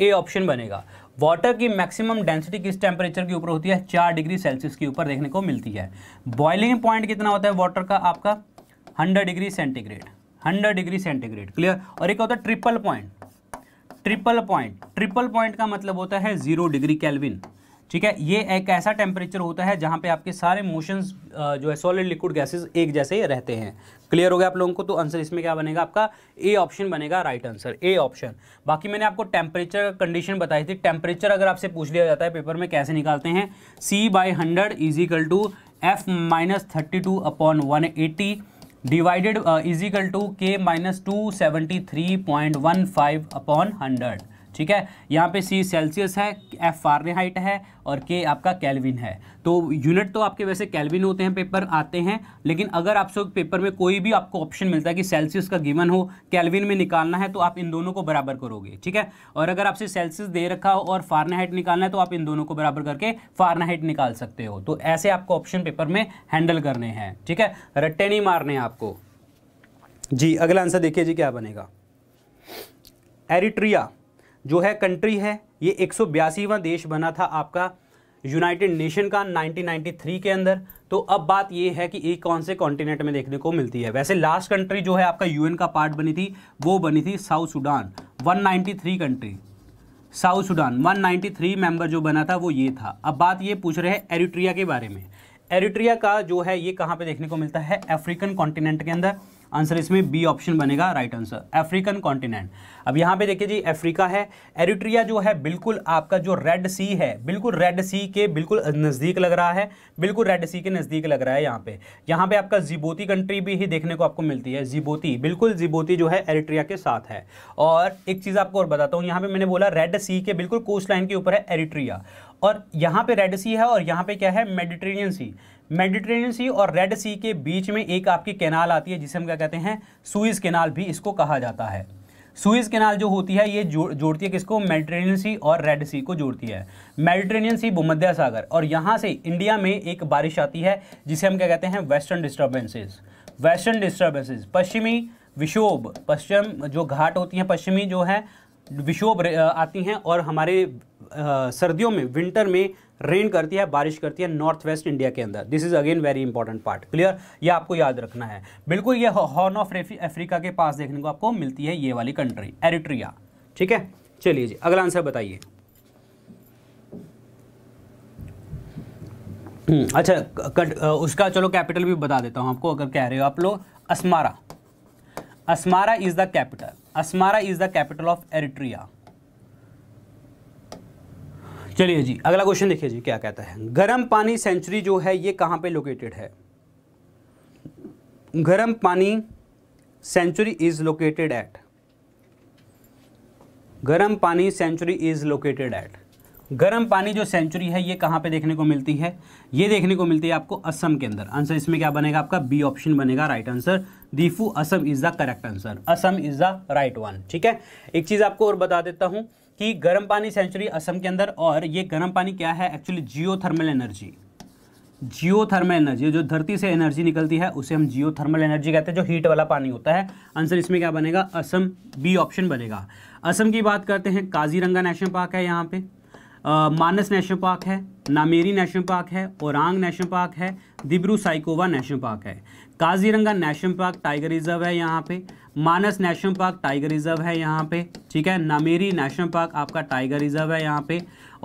ए ऑप्शन बनेगा वाटर की मैक्सिमम डेंसिटी किस टेम्परेचर के ऊपर होती है चार डिग्री सेल्सियस के ऊपर देखने को मिलती है बॉइलिंग पॉइंट कितना होता है वाटर का आपका hundred degree centigrade hundred degree centigrade clear और एक होता है triple point triple point triple point का मतलब होता है जीरो डिग्री कैलविन ठीक है ये एक ऐसा टेम्परेचर होता है जहाँ पे आपके सारे मोशंस जो है सॉलिड लिक्विड गैसेस एक जैसे ही रहते हैं क्लियर हो गया आप लोगों को तो आंसर इसमें क्या बनेगा आपका ए ऑप्शन बनेगा राइट आंसर ए ऑप्शन बाकी मैंने आपको टेम्परेचर कंडीशन बताई थी टेम्परेचर अगर आपसे पूछ लिया जाता है पेपर में कैसे निकालते हैं C by hundred equal to F minus thirty two upon one eighty divided equal to K minus two seventy three point one five upon hundred ठीक है यहाँ पे सी सेल्सियस है एफ हाइट है और के आपका कैलविन है तो यूनिट तो आपके वैसे कैलविन होते हैं पेपर आते हैं लेकिन अगर आपसे पेपर में कोई भी आपको ऑप्शन मिलता है कि सेल्सियस का गिवन हो कैलविन में निकालना है तो आप इन दोनों को बराबर करोगे ठीक है और अगर आपसे सेल्सियस दे रखा हो और फारेनहाइट निकालना है तो आप इन दोनों को बराबर करके फारेनहाइट निकाल सकते हो तो ऐसे आपको ऑप्शन पेपर में हैंडल करने हैं ठीक है रट्टे नहीं मारने आपको जी अगला आंसर देखिए जी क्या बनेगा एरिट्रिया जो है कंट्री है ये एक देश बना था आपका यूनाइटेड नेशन का 1993 के अंदर तो अब बात ये है कि ये कौन से कॉन्टिनेंट में देखने को मिलती है वैसे लास्ट कंट्री जो है आपका यूएन का पार्ट बनी थी वो बनी थी South Sudan 193 country South Sudan 193 member जो बना था वो ये था अब बात ये पूछ रहे हैं एरिट्रिया के बारे में एरिट्रिया का जो है ये कहाँ पे देखने को मिलता है अफ्रीकन कॉन्टिनेंट के अंदर आंसर इसमें बी ऑप्शन बनेगा राइट आंसर अफ्रीकन कॉन्टिनेंट अब यहाँ पे देखिए जी अफ्रीका है एरिट्रिया जो है बिल्कुल आपका जो रेड सी है बिल्कुल रेड सी के बिल्कुल नज़दीक लग रहा है बिल्कुल रेड सी के नज़दीक लग रहा है यहाँ पे यहाँ पे आपका जिबोती कंट्री भी ही देखने को आपको मिलती है जिबोती बिल्कुल जिबोती जो है एरिट्रिया के साथ है और एक चीज़ आपको और बताता हूँ यहाँ पर मैंने बोला रेड सी के बिल्कुल कोस्ट लाइन के ऊपर है एरिट्रिया और यहाँ पर रेड सी है और यहाँ पर क्या है मेडिट्रेनियन सी मेडिटेरेनियन सी और रेड सी के बीच में एक आपकी कैनाल आती है जिसे हम क्या कहते हैं सुइज कैनाल भी इसको कहा जाता है सुइज कैनाल जो होती है ये जो, जोड़ती है किसको मेडिटेरेनियन सी और रेड सी को जोड़ती है मेडिटेरेनियन सी भूमध्य सागर और यहाँ से इंडिया में एक बारिश आती है जिसे हम क्या कहते हैं वेस्टर्न डिस्टर्बेंसेज वेस्टर्न डिस्टर्बेंसेज पश्चिमी विशोभ पश्चिम जो घाट होती हैं पश्चिमी जो है विशोभ आती हैं और हमारे सर्दियों में विंटर में रेन करती है बारिश करती है नॉर्थ वेस्ट इंडिया के अंदर this is again very important part clear ये आपको याद रखना है बिल्कुल ये हॉर्न ऑफ अफ्रीका के पास देखने को आपको मिलती है ये वाली कंट्री एरिट्रिया ठीक है चलिए जी अगला आंसर बताइए हम्म, अच्छा कट, उसका चलो कैपिटल भी बता देता हूं आपको अगर कह रहे हो आप लोग Asmara Asmara is the capital Asmara is the capital of Eritrea चलिए जी अगला क्वेश्चन देखिए जी क्या कहता है गर्म पानी सेंचुरी जो है ये कहाँ पे लोकेटेड है गर्म पानी सेंचुरी इज लोकेटेड एट गर्म पानी सेंचुरी इज लोकेटेड एट गर्म पानी जो सेंचुरी है ये कहाँ पे देखने को मिलती है ये देखने को मिलती है आपको असम के अंदर आंसर इसमें क्या बनेगा आपका बी ऑप्शन बनेगा right answer Diphu Assam is the correct answer Assam is the right one ठीक है एक चीज़ आपको और बता देता हूं कि गर्म पानी सेंचुरी असम के अंदर और ये गर्म पानी क्या है actually geothermal energy geothermal energy जो धरती से एनर्जी निकलती है उसे हम जियो थर्मल एनर्जी कहते हैं जो हीट वाला पानी होता है आंसर इसमें क्या बनेगा असम बी ऑप्शन बनेगा असम की बात करते हैं काजीरंगा नेशनल पार्क है यहाँ पे आ, मानस नेशनल पार्क है नामेरी नेशनल पार्क है औरंग नेशनल पार्क है दिब्रू साइकोवा नेशनल पार्क है Kaziranga national park tiger reserve है यहाँ पे Manas national park tiger reserve है यहाँ पे ठीक है नामेरी नेशनल पार्क आपका टाइगर रिजर्व है यहाँ पे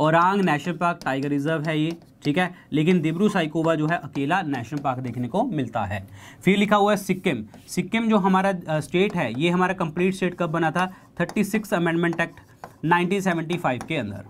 Orang national park tiger reserve है ये ठीक है लेकिन दिब्रू साइकोबा जो है अकेला नेशनल पार्क देखने को मिलता है फिर लिखा हुआ है सिक्किम सिक्किम जो हमारा स्टेट है ये हमारा कंप्लीट स्टेट कब बना था thirty six amendment act nineteen के अंदर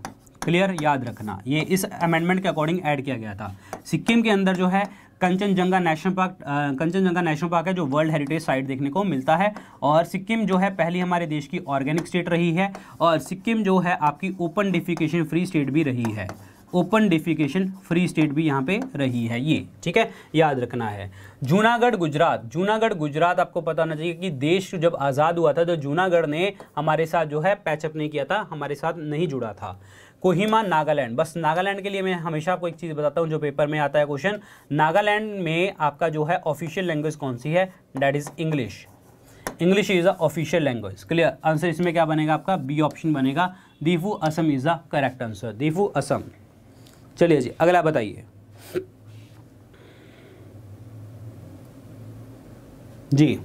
क्लियर याद रखना ये इस अमेंडमेंट के अकॉर्डिंग ऐड किया गया था सिक्किम के अंदर जो है Kanchenjunga national park Kanchenjunga national park है जो वर्ल्ड हेरिटेज साइट देखने को मिलता है और सिक्किम जो है पहली हमारे देश की ऑर्गेनिक स्टेट रही है और सिक्किम जो है आपकी ओपन डिफिकेशन फ्री स्टेट भी रही है ओपन डिफिकेशन फ्री स्टेट भी यहाँ पे रही है ये ठीक है याद रखना है जूनागढ़ गुजरात जूनागढ़ गुजरात आपको पता होना चाहिए कि देश जब आज़ाद हुआ था तो जूनागढ़ ने हमारे साथ जो है पैचअप नहीं किया था हमारे साथ नहीं जुड़ा था कोहिमा नागालैंड बस नागालैंड के लिए मैं हमेशा आपको एक चीज़ बताता हूँ जो पेपर में आता है क्वेश्चन नागालैंड में आपका जो है ऑफिशियल लैंग्वेज कौन सी है that is English English is a official language clear answer इसमें क्या बनेगा आपका बी ऑप्शन बनेगा Diphu Assam is the correct answer Diphu Assam चलिए जी अगला बताइए जी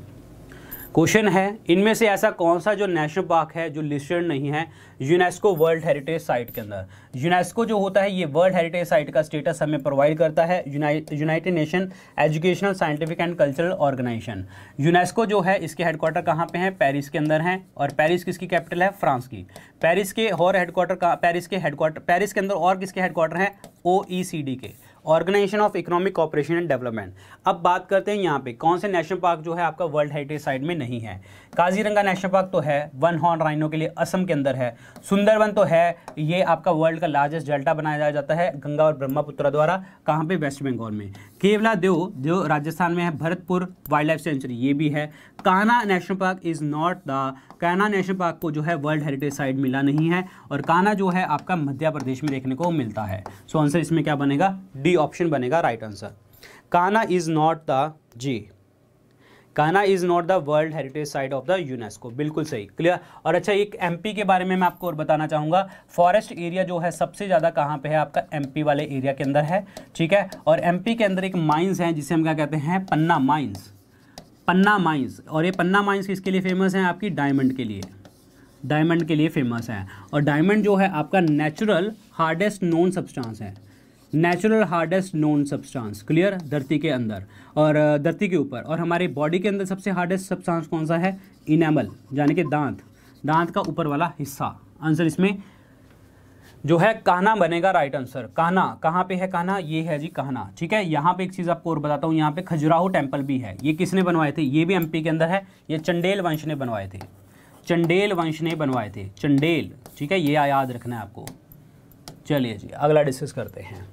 क्वेश्चन है इनमें से ऐसा कौन सा जो नेशनल पार्क है जो लिस्टेड नहीं है यूनेस्को वर्ल्ड हेरिटेज साइट के अंदर यूनेस्को जो होता है ये वर्ल्ड हेरिटेज साइट का स्टेटस हमें प्रोवाइड करता है United Nation educational scientific and cultural organization UNESCO जो है इसके हेडक्वार्टर कहाँ पे हैं पेरिस के अंदर हैं और पेरिस किसकी कैपिटल है फ्रांस की पेरिस के और हेडक्वार्टर पेरिस के हेडक्वार्टर पेरिस के अंदर और किसके हेडक्वार्टर हैं okay organization of economic cooperation and development अब बात करते हैं यहाँ पे कौन से नेशनल पार्क जो है आपका वर्ल्ड हेरिटेज साइट में नहीं है काजीरंगा नेशनल पार्क तो है वन हॉर्न राइनो के लिए असम के अंदर है सुंदरवन तो है ये आपका वर्ल्ड का लार्जेस्ट डेल्टा बनाया जाता है गंगा और ब्रह्मपुत्र द्वारा कहाँ पे वेस्ट बंगाल में केवला देव जो राजस्थान में है भरतपुर वाइल्ड लाइफ सेंचुरी ये भी है Kanha national park is not the Kanha national park को जो है वर्ल्ड हेरिटेज साइट मिला नहीं है और काना जो है आपका मध्य प्रदेश में देखने को मिलता है सो आंसर इसमें क्या बनेगा डी ऑप्शन बनेगा right answer Kanha is not the जी Kanha is not the world heritage site of the UNESCO बिल्कुल सही क्लियर और अच्छा एक एमपी के बारे में मैं आपको और बताना चाहूँगा फॉरेस्ट एरिया जो है सबसे ज़्यादा कहाँ पे है आपका एमपी वाले एरिया के अंदर है ठीक है और एमपी के अंदर एक माइंस हैं जिसे हम क्या कहते हैं पन्ना माइंस पन्ना माइंस और ये पन्ना माइंस किसके लिए फेमस है आपकी डायमंड के लिए डायमंड के लिए फेमस है और डायमंड जो है आपका नेचुरल हार्डेस्ट नॉन सब्सटेंस है natural hardest known substance clear धरती के अंदर और धरती के ऊपर और हमारे बॉडी के अंदर सबसे हार्डेस्ट सब्सटेंस कौन सा है इनेमल यानी कि दांत दांत का ऊपर वाला हिस्सा आंसर इसमें जो है कहना बनेगा राइट आंसर कहना कहाँ पे है कहना ये है जी कहना ठीक है यहाँ पे एक चीज़ आपको और बताता हूँ यहाँ पे खजुराहो टेम्पल भी है ये किसने बनवाए थे ये भी एमपी के अंदर है ये चंडेल वंश ने बनवाए थे चंडेल वंश ने बनवाए थे चंडेल ठीक है ये याद रखना है आपको चलिए जी अगला डिस्कस करते हैं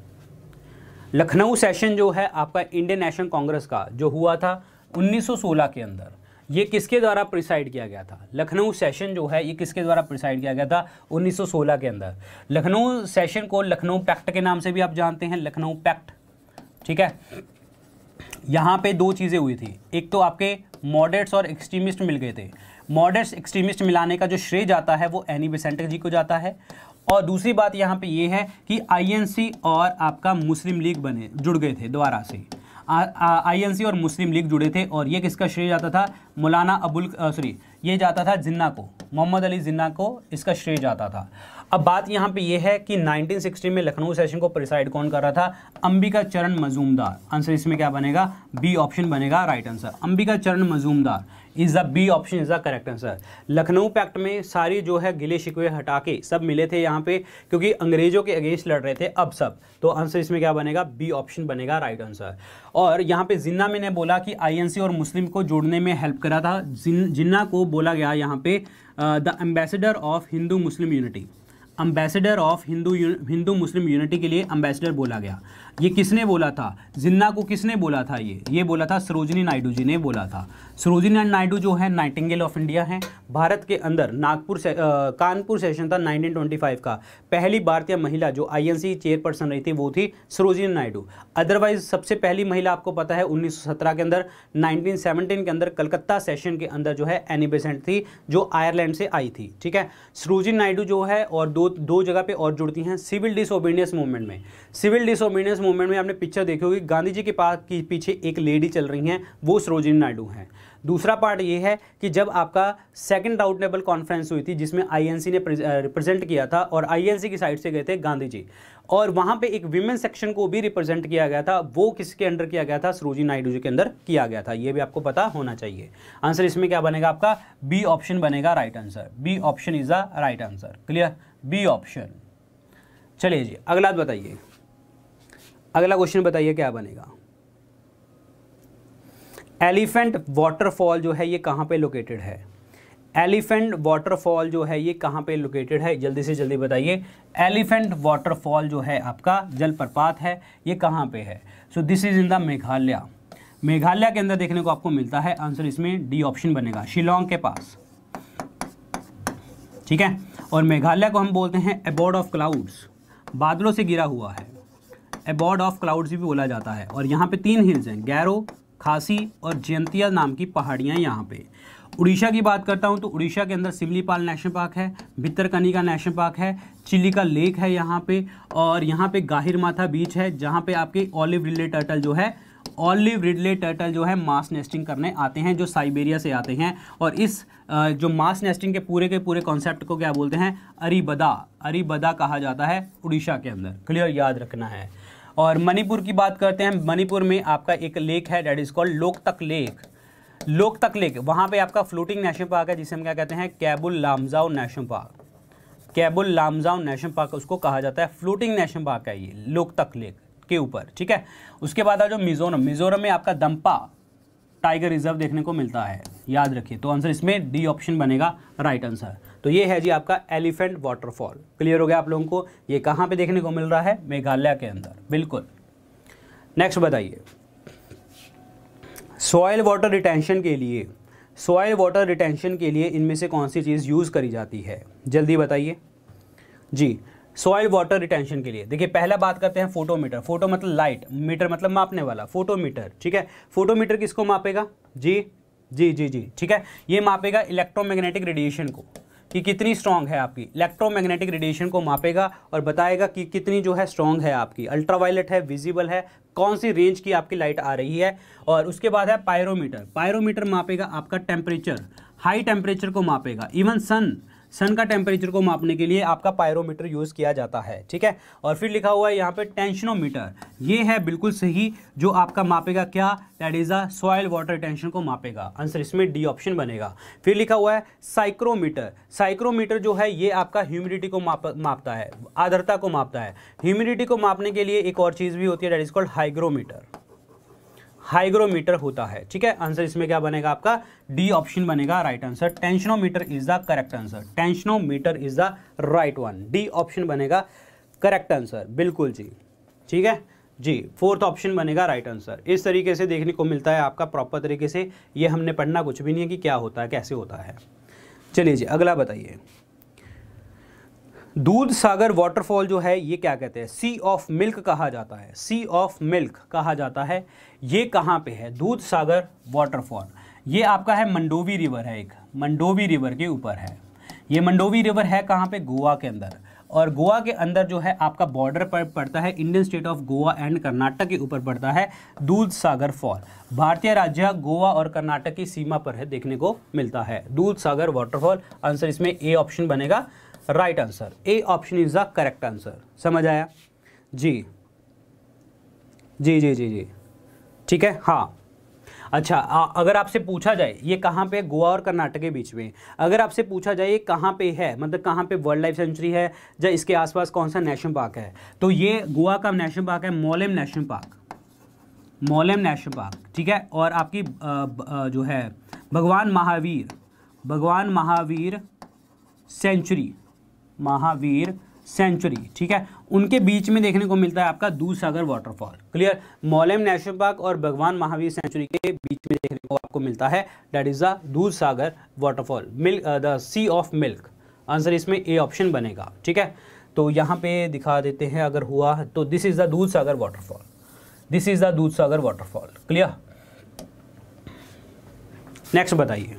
लखनऊ सेशन जो है आपका इंडियन नेशनल कांग्रेस का जो हुआ था 1916 के अंदर ये किसके द्वारा प्रिसाइड किया गया था लखनऊ सेशन जो है ये किसके द्वारा प्रिसाइड किया गया था 1916 के अंदर लखनऊ सेशन को लखनऊ पैक्ट के नाम से भी आप जानते हैं लखनऊ पैक्ट ठीक है यहाँ पे दो चीज़ें हुई थी एक तो आपके मॉडर्ट्स और एक्सट्रीमिस्ट मिल गए थे मॉडर्ट्स एक्सट्रीमिस्ट मिलाने का जो श्रेय जाता है वो एनी बेसेंटर जी को जाता है और दूसरी बात यहाँ पे ये है कि आईएनसी और आपका मुस्लिम लीग बने जुड़ गए थे दोबारा से आईएनसी और मुस्लिम लीग जुड़े थे और ये किसका श्रेय जाता था मौलाना अबुल सॉरी ये जाता था जिन्ना को मोहम्मद अली जिन्ना को इसका श्रेय जाता था अब बात यहाँ पे ये है कि 1960 में लखनऊ सेशन को प्रिसाइड कौन कर रहा था अंबिका चरण मजूमदार आंसर इसमें क्या बनेगा बी ऑप्शन बनेगा right answer Ambika Charan Majumdar is the B option is the correct answer Lucknow pact में सारी जो है गिले शिकवे हटा के सब मिले थे यहाँ पे क्योंकि अंग्रेजों के अगेंस्ट लड़ रहे थे अब सब तो आंसर इसमें क्या बनेगा बी ऑप्शन बनेगा राइट आंसर और यहाँ पे जिन्ना मैंने बोला कि आईएनसी और मुस्लिम को जोड़ने में हेल्प करा था जिन, जिन्ना को बोला गया यहाँ पे the ambassador of Hindu Muslim unity ambassador of Hindu Hindu Muslim unity के लिए अम्बेसडर बोला गया ये किसने बोला था जिन्ना को किसने बोला था ये ये बोला था सरोजनी नायडू जी ने बोला था सरोजिनी नायडू जो है नाइटिंगेल ऑफ इंडिया हैं भारत के अंदर नागपुर से, आ, कानपुर सेशन था 1925 का पहली भारतीय महिला जो आईएनसी चेयरपर्सन रही थी वो थी सरोजिनी नायडू अदरवाइज सबसे पहली महिला आपको पता है 1917 के अंदर 1917 के अंदर कलकत्ता सेशन के अंदर जो है एनिबेसेंट थी जो आयरलैंड से आई थी ठीक है सरोजिन नायडू जो है और दो दो जगह पर और जुड़ती हैं सिविल डिसोबीडियंस मूवमेंट में सिविल डिसोबीडियंस मूवमेंट में आपने पिक्चर देखी होगी गांधी जी के पास की पीछे एक लेडी चल रही हैं वो सरोजिनी नायडू हैं दूसरा पार्ट ये है कि जब आपका सेकंड राउट टेबल कॉन्फ्रेंस हुई थी जिसमें आईएनसी ने रिप्रेजेंट किया था और आईएनसी की साइड से गए थे गांधी जी और वहाँ पे एक विमेन सेक्शन को भी रिप्रेजेंट किया गया था वो किसके अंडर किया गया था सरोजी नायडू जी के अंदर किया गया था ये भी आपको पता होना चाहिए आंसर इसमें क्या बनेगा आपका बी ऑप्शन बनेगा right answer B option is the right answer clear B option चलिए जी अगला बताइए अगला क्वेश्चन बताइए क्या बनेगा एलिफेंट वाटरफॉल जो है ये कहाँ पे लोकेटेड है एलिफेंट वाटरफॉल जो है ये कहाँ पे लोकेटेड है जल्दी से जल्दी बताइए एलिफेंट वाटरफॉल जो है आपका जलप्रपात है ये कहाँ पे है so this is in the Meghalaya Meghalaya के अंदर देखने को आपको मिलता है आंसर इसमें डी ऑप्शन बनेगा शिलोंग के पास ठीक है और मेघालय को हम बोलते हैं अबॉर्ड ऑफ क्लाउड्स बादलों से गिरा हुआ है अबॉर्ड ऑफ क्लाउड्स भी बोला जाता है और यहाँ पे तीन हिल्स हैं गैरो खासी और जयंतिया नाम की पहाड़ियाँ यहाँ पे उड़ीसा की बात करता हूँ तो उड़ीसा के अंदर सिमलीपाल नेशनल पार्क है भितरकनिका नेशनल पार्क है चिली का लेक है यहाँ पे और यहाँ पे गाहिर माथा बीच है जहाँ पे आपके ऑलिव रिले टर्टल जो है ऑलिव रिडले टर्टल जो है मास नेस्टिंग करने आते हैं जो साइबेरिया से आते हैं और इस जो मास नेस्टिंग के पूरे के पूरे कॉन्सेप्ट को क्या बोलते हैं अरीबदा अरीबदा कहा जाता है उड़ीसा के अंदर क्लियर याद रखना है और मणिपुर की बात करते हैं मणिपुर में आपका एक लेक है that is called Loktak lake Loktak lake वहाँ पे आपका फ्लोटिंग नेशनल पार्क है जिसे हम क्या कहते हैं Keibul Lamjao national park Keibul Lamjao national park उसको कहा जाता है फ्लोटिंग नेशनल पार्क है ये लोकतक लेक के ऊपर ठीक है उसके बाद आ जाओ मिजोरम मिजोरम में आपका दम्पा टाइगर रिजर्व देखने को मिलता है याद रखिए तो आंसर इसमें डी ऑप्शन बनेगा राइट आंसर तो ये है जी आपका एलिफेंट वाटरफॉल क्लियर हो गया आप लोगों को ये कहाँ पे देखने को मिल रहा है मेघालय के अंदर बिल्कुल नेक्स्ट बताइए सॉयल वाटर रिटेंशन के लिए सॉयल वाटर रिटेंशन के लिए इनमें से कौन सी चीज़ यूज़ करी जाती है जल्दी बताइए जी सॉयल वाटर रिटेंशन के लिए देखिए पहला बात करते हैं फोटोमीटर फोटो मतलब लाइट मीटर मतलब मापने वाला फोटोमीटर ठीक है फोटोमीटर किसको मापेगा जी जी जी जी ठीक है ये मापेगा इलेक्ट्रोमैग्नेटिक रेडिएशन को कि कितनी स्ट्रांग है आपकी इलेक्ट्रोमैग्नेटिक रेडिएशन को मापेगा और बताएगा कि कितनी जो है स्ट्रांग है आपकी अल्ट्रावायलेट है विजिबल है कौन सी रेंज की आपकी लाइट आ रही है और उसके बाद है पायरोमीटर पायरोमीटर मापेगा आपका टेम्परेचर हाई टेम्परेचर को मापेगा इवन सन सन का टेम्परेचर को मापने के लिए आपका पायरोमीटर यूज़ किया जाता है ठीक है और फिर लिखा हुआ है यहाँ पे टेंशनोमीटर ये है बिल्कुल सही जो आपका मापेगा क्या that is a soil water tension को मापेगा आंसर इसमें डी ऑप्शन बनेगा फिर लिखा हुआ है साइक्रोमीटर साइक्रोमीटर जो है ये आपका ह्यूमिडिटी को माप मापता है आर्द्रता को मापता है ह्यूमिडिटी को मापने के लिए एक और चीज़ भी होती है that is called hygrometer hygrometer होता है ठीक है आंसर इसमें क्या बनेगा आपका डी ऑप्शन बनेगा right answer tensiometer is the correct answer tensiometer is the right one D option बनेगा करेक्ट आंसर बिल्कुल जी ठीक है जी फोर्थ ऑप्शन बनेगा राइट आंसर इस तरीके से देखने को मिलता है आपका प्रॉपर तरीके से ये हमने पढ़ना कुछ भी नहीं है कि क्या होता है कैसे होता है चलिए जी अगला बताइए दूध सागर वाटरफॉल जो है ये क्या कहते हैं सी ऑफ मिल्क कहा जाता है सी ऑफ मिल्क कहा जाता है ये कहाँ पे है दूध सागर वाटरफॉल ये आपका है मंडोवी रिवर है एक मंडोवी रिवर के ऊपर है ये मंडोवी रिवर है कहाँ पे गोवा के अंदर और गोवा के अंदर जो है आपका बॉर्डर पर पड़ता है Indian state of Goa and Karnataka के ऊपर पड़ता है दूध सागर फॉल भारतीय राज्य गोवा और कर्नाटक की सीमा पर है देखने को मिलता है दूध सागर वाटरफॉल आंसर इसमें ए ऑप्शन बनेगा right answer A option is the correct answer समझ आया जी जी जी जी जी ठीक है हाँ अच्छा आ, अगर आपसे पूछा जाए ये कहाँ पे गोवा और कर्नाटक के बीच में अगर आपसे पूछा जाए ये कहाँ पे है मतलब कहाँ पे वर्ल्ड लाइफ सेंचुरी है या इसके आसपास कौन सा नेशनल पार्क है तो ये गोवा का नेशनल पार्क है Mollem national park Mollem national park ठीक है और आपकी आ, आ, जो है भगवान महावीर भगवान महावीर सेंचुरी महावीर सेंचुरी ठीक है उनके बीच में देखने को मिलता है आपका Dudhsagar waterfall clear Mollem national park और भगवान महावीर सेंचुरी के बीच में देखने को आपको मिलता है that is the Dudh Sagar waterfall milk the sea of milk answer इसमें ए ऑप्शन बनेगा ठीक है तो यहाँ पे दिखा देते हैं अगर हुआ तो this is the Dudh Sagar waterfall this is the Dudh Sagar waterfall clear next बताइए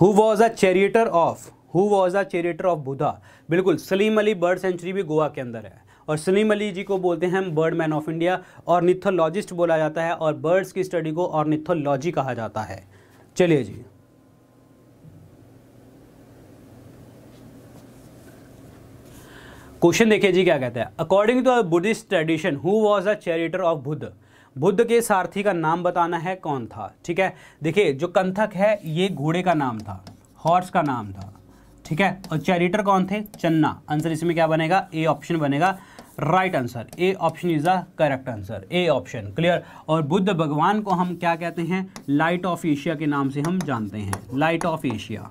who was a charioteer of who was a charioteer of Buddha बिल्कुल सलीम अली बर्ड सेंचुरी भी गोवा के अंदर है और सलीम अली जी को बोलते हैं हम बर्ड मैन ऑफ इंडिया और निथोलॉजिस्ट बोला जाता है और बर्ड्स की स्टडी को और निथोलॉजी कहा जाता है चलिए जी क्वेश्चन देखिए जी क्या कहते हैं according to a Buddhist tradition who was a charioteer of Buddha Buddha के सारथी का नाम बताना है कौन था ठीक है देखिए जो कंथक है ये घोड़े का नाम था हॉर्स का नाम था ठीक है और चैरिटर कौन थे चन्ना आंसर इसमें क्या बनेगा ए ऑप्शन बनेगा right answer A option is the correct answer A option clear और बुद्ध भगवान को हम क्या कहते हैं लाइट ऑफ एशिया के नाम से हम जानते हैं लाइट ऑफ एशिया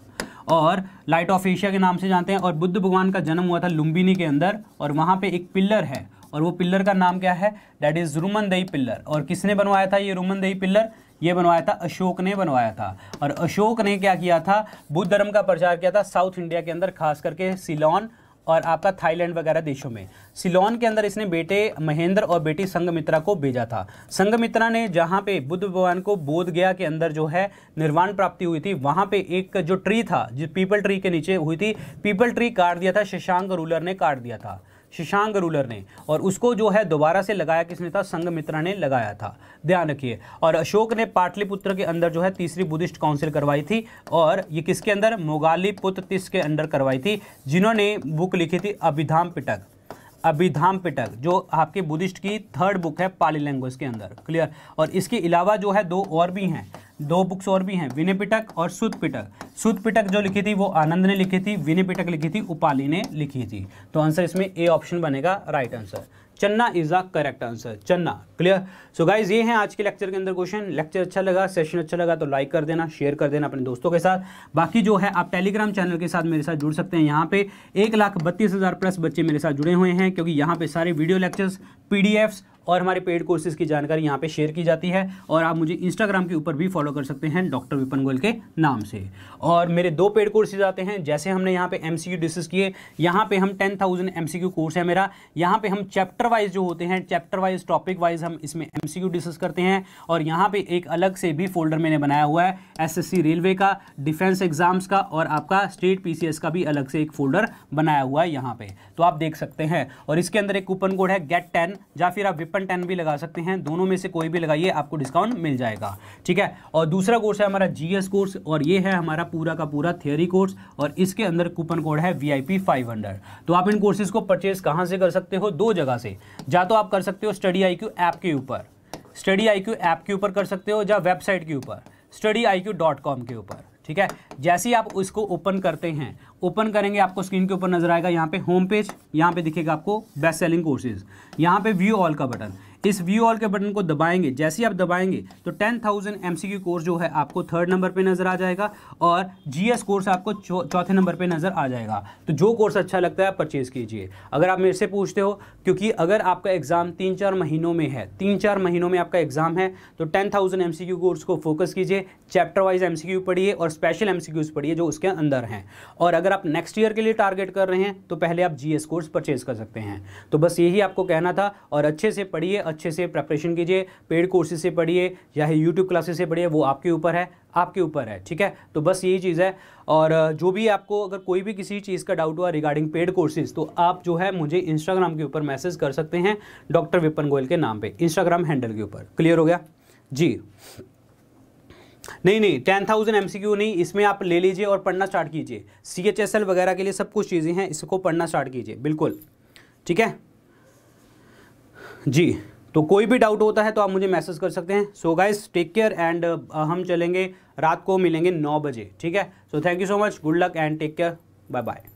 और लाइट ऑफ एशिया के नाम से जानते हैं और बुद्ध भगवान का जन्म हुआ था लुम्बिनी के अंदर और वहाँ पे एक पिल्लर है और वो पिल्लर का नाम क्या है दैट इज़ रूमनदई पिल्लर और किसने बनवाया था ये रूमनदई पिल्लर ये बनवाया था अशोक ने बनवाया था और अशोक ने क्या किया था बुद्ध धर्म का प्रचार किया था साउथ इंडिया के अंदर खास करके सिलोन और आपका थाईलैंड वगैरह देशों में सिलोन के अंदर इसने बेटे महेंद्र और बेटी संगमित्रा को भेजा था संगमित्रा ने जहाँ पे बुद्ध भगवान को बोध गया के अंदर जो है निर्वाण प्राप्ति हुई थी वहाँ पे एक जो ट्री था जो पीपल ट्री के नीचे हुई थी पीपल ट्री काट दिया था शशांक रूलर ने काट दिया था शशांक रूलर ने और उसको जो है दोबारा से लगाया किसने था संगमित्रा ने लगाया था ध्यान रखिए और अशोक ने पाटलिपुत्र के अंदर जो है तीसरी बुद्धिस्ट काउंसिल करवाई थी और ये किसके अंदर मोगाली पुत्र तिस के अंदर करवाई थी जिन्होंने बुक लिखी थी अभिधाम पिटक अभिधाम पिटक जो आपके बुद्धिस्ट की थर्ड बुक है पाली लैंग्वेज के अंदर क्लियर और इसके अलावा जो है दो और भी हैं दो बुक्स और भी हैं विनय पिटक और सुत पिटक सुत पिटक जो लिखी थी वो आनंद ने लिखी थी विनय पिटक लिखी थी उपाली ने लिखी थी तो आंसर इसमें ए ऑप्शन बनेगा right answer Channa is the correct answer Channa clear so guys ये हैं आज के लेक्चर के अंदर क्वेश्चन लेक्चर अच्छा लगा सेशन अच्छा लगा तो लाइक कर देना शेयर कर देना अपने दोस्तों के साथ बाकी जो है आप टेलीग्राम चैनल के साथ मेरे साथ जुड़ सकते हैं यहाँ पे एक लाख बत्तीस हज़ार प्लस बच्चे मेरे साथ जुड़े हुए हैं क्योंकि यहाँ पे सारे वीडियो लेक्चर्स पी और हमारे पेड कोर्सेज की जानकारी यहाँ पे शेयर की जाती है और आप मुझे इंस्टाग्राम के ऊपर भी फॉलो कर सकते हैं डॉक्टर विपन गोयल के नाम से और मेरे दो पेड कोर्सेज आते हैं जैसे हमने यहाँ पे एम सी डिस्कस किए यहाँ पे हम ten thousand M C course है मेरा यहाँ पे हम चैप्टर वाइज जो होते हैं चैप्टर वाइज टॉपिक वाइज हम इसमें एम सी डिस्कस करते हैं और यहाँ पर एक अलग से भी फोल्डर मैंने बनाया हुआ है एस रेलवे का डिफेंस एग्जाम्स का और आपका स्टेट पी का भी अलग से एक फोल्डर बनाया हुआ है यहाँ पर तो आप देख सकते हैं और इसके अंदर एक कूपन कोड है गेट टेन या फिर आप छप्पन टेन भी लगा सकते हैं दोनों में से कोई भी लगाइए आपको डिस्काउंट मिल जाएगा ठीक है और दूसरा कोर्स है हमारा जीएस कोर्स और ये है हमारा पूरा का पूरा थियोरी कोर्स और इसके अंदर कूपन कोड है V I P five hundred तो आप इन कोर्सेज को परचेज कहाँ से कर सकते हो दो जगह से या तो आप कर सकते हो स्टडी आई क्यू ऐप के ऊपर स्टडी आई क्यू ऐप के ऊपर कर सकते हो या वेबसाइट के ऊपर study I Q dot com के ऊपर ठीक है जैसे ही आप इसको ओपन करते हैं ओपन करेंगे आपको स्क्रीन के ऊपर नजर आएगा यहाँ पे होम पेज यहाँ पे दिखेगा आपको बेस्ट सेलिंग कोर्सेज यहाँ पे व्यू ऑल का बटन इस व्यू ऑल के बटन को दबाएंगे जैसे ही आप दबाएंगे तो ten thousand M C Q course जो है आपको थर्ड नंबर पे नज़र आ जाएगा और जी एस कोर्स आपको चौथे नंबर पे नज़र आ जाएगा तो जो कोर्स अच्छा लगता है आप परचेज़ कीजिए अगर आप मेरे से पूछते हो क्योंकि अगर आपका एग्ज़ाम तीन चार महीनों में है तीन चार महीनों में आपका एग्ज़ाम है तो ten thousand M C course को फोकस कीजिए chapter wise M C Q पढ़िए और स्पेशल एम सी पढ़िए जो उसके अंदर हैं और अगर आप नेक्स्ट ईयर के लिए टारगेट कर रहे हैं तो पहले आप जी एस कोर्स परचेज़ कर सकते हैं तो बस यही आपको कहना था और अच्छे से पढ़िए अच्छे से प्रेपरेशन कीजिए पेड कोर्सेज से पढ़िए या यूट्यूब क्लासेस से पढ़िए वो आपके ऊपर है आपके ऊपर है ठीक है तो बस यही चीज़ है और जो भी आपको अगर कोई भी किसी चीज़ का डाउट हुआ रिगार्डिंग पेड कोर्सेज तो आप जो है मुझे इंस्टाग्राम के ऊपर मैसेज कर सकते हैं डॉक्टर विपन गोयल के नाम पर इंस्टाग्राम हैंडल के ऊपर क्लियर हो गया जी नहीं नहीं टेन थाउजेंड एम नहीं इसमें आप ले लीजिए और पढ़ना स्टार्ट कीजिए सी एच एस एल वगैरह के लिए सब कुछ चीज़ें हैं इसको पढ़ना स्टार्ट कीजिए बिल्कुल ठीक है जी तो कोई भी डाउट होता है तो आप मुझे मैसेज कर सकते हैं so guys take care and हम चलेंगे रात को मिलेंगे नौ बजे ठीक है so thank you so much good luck and take care bye bye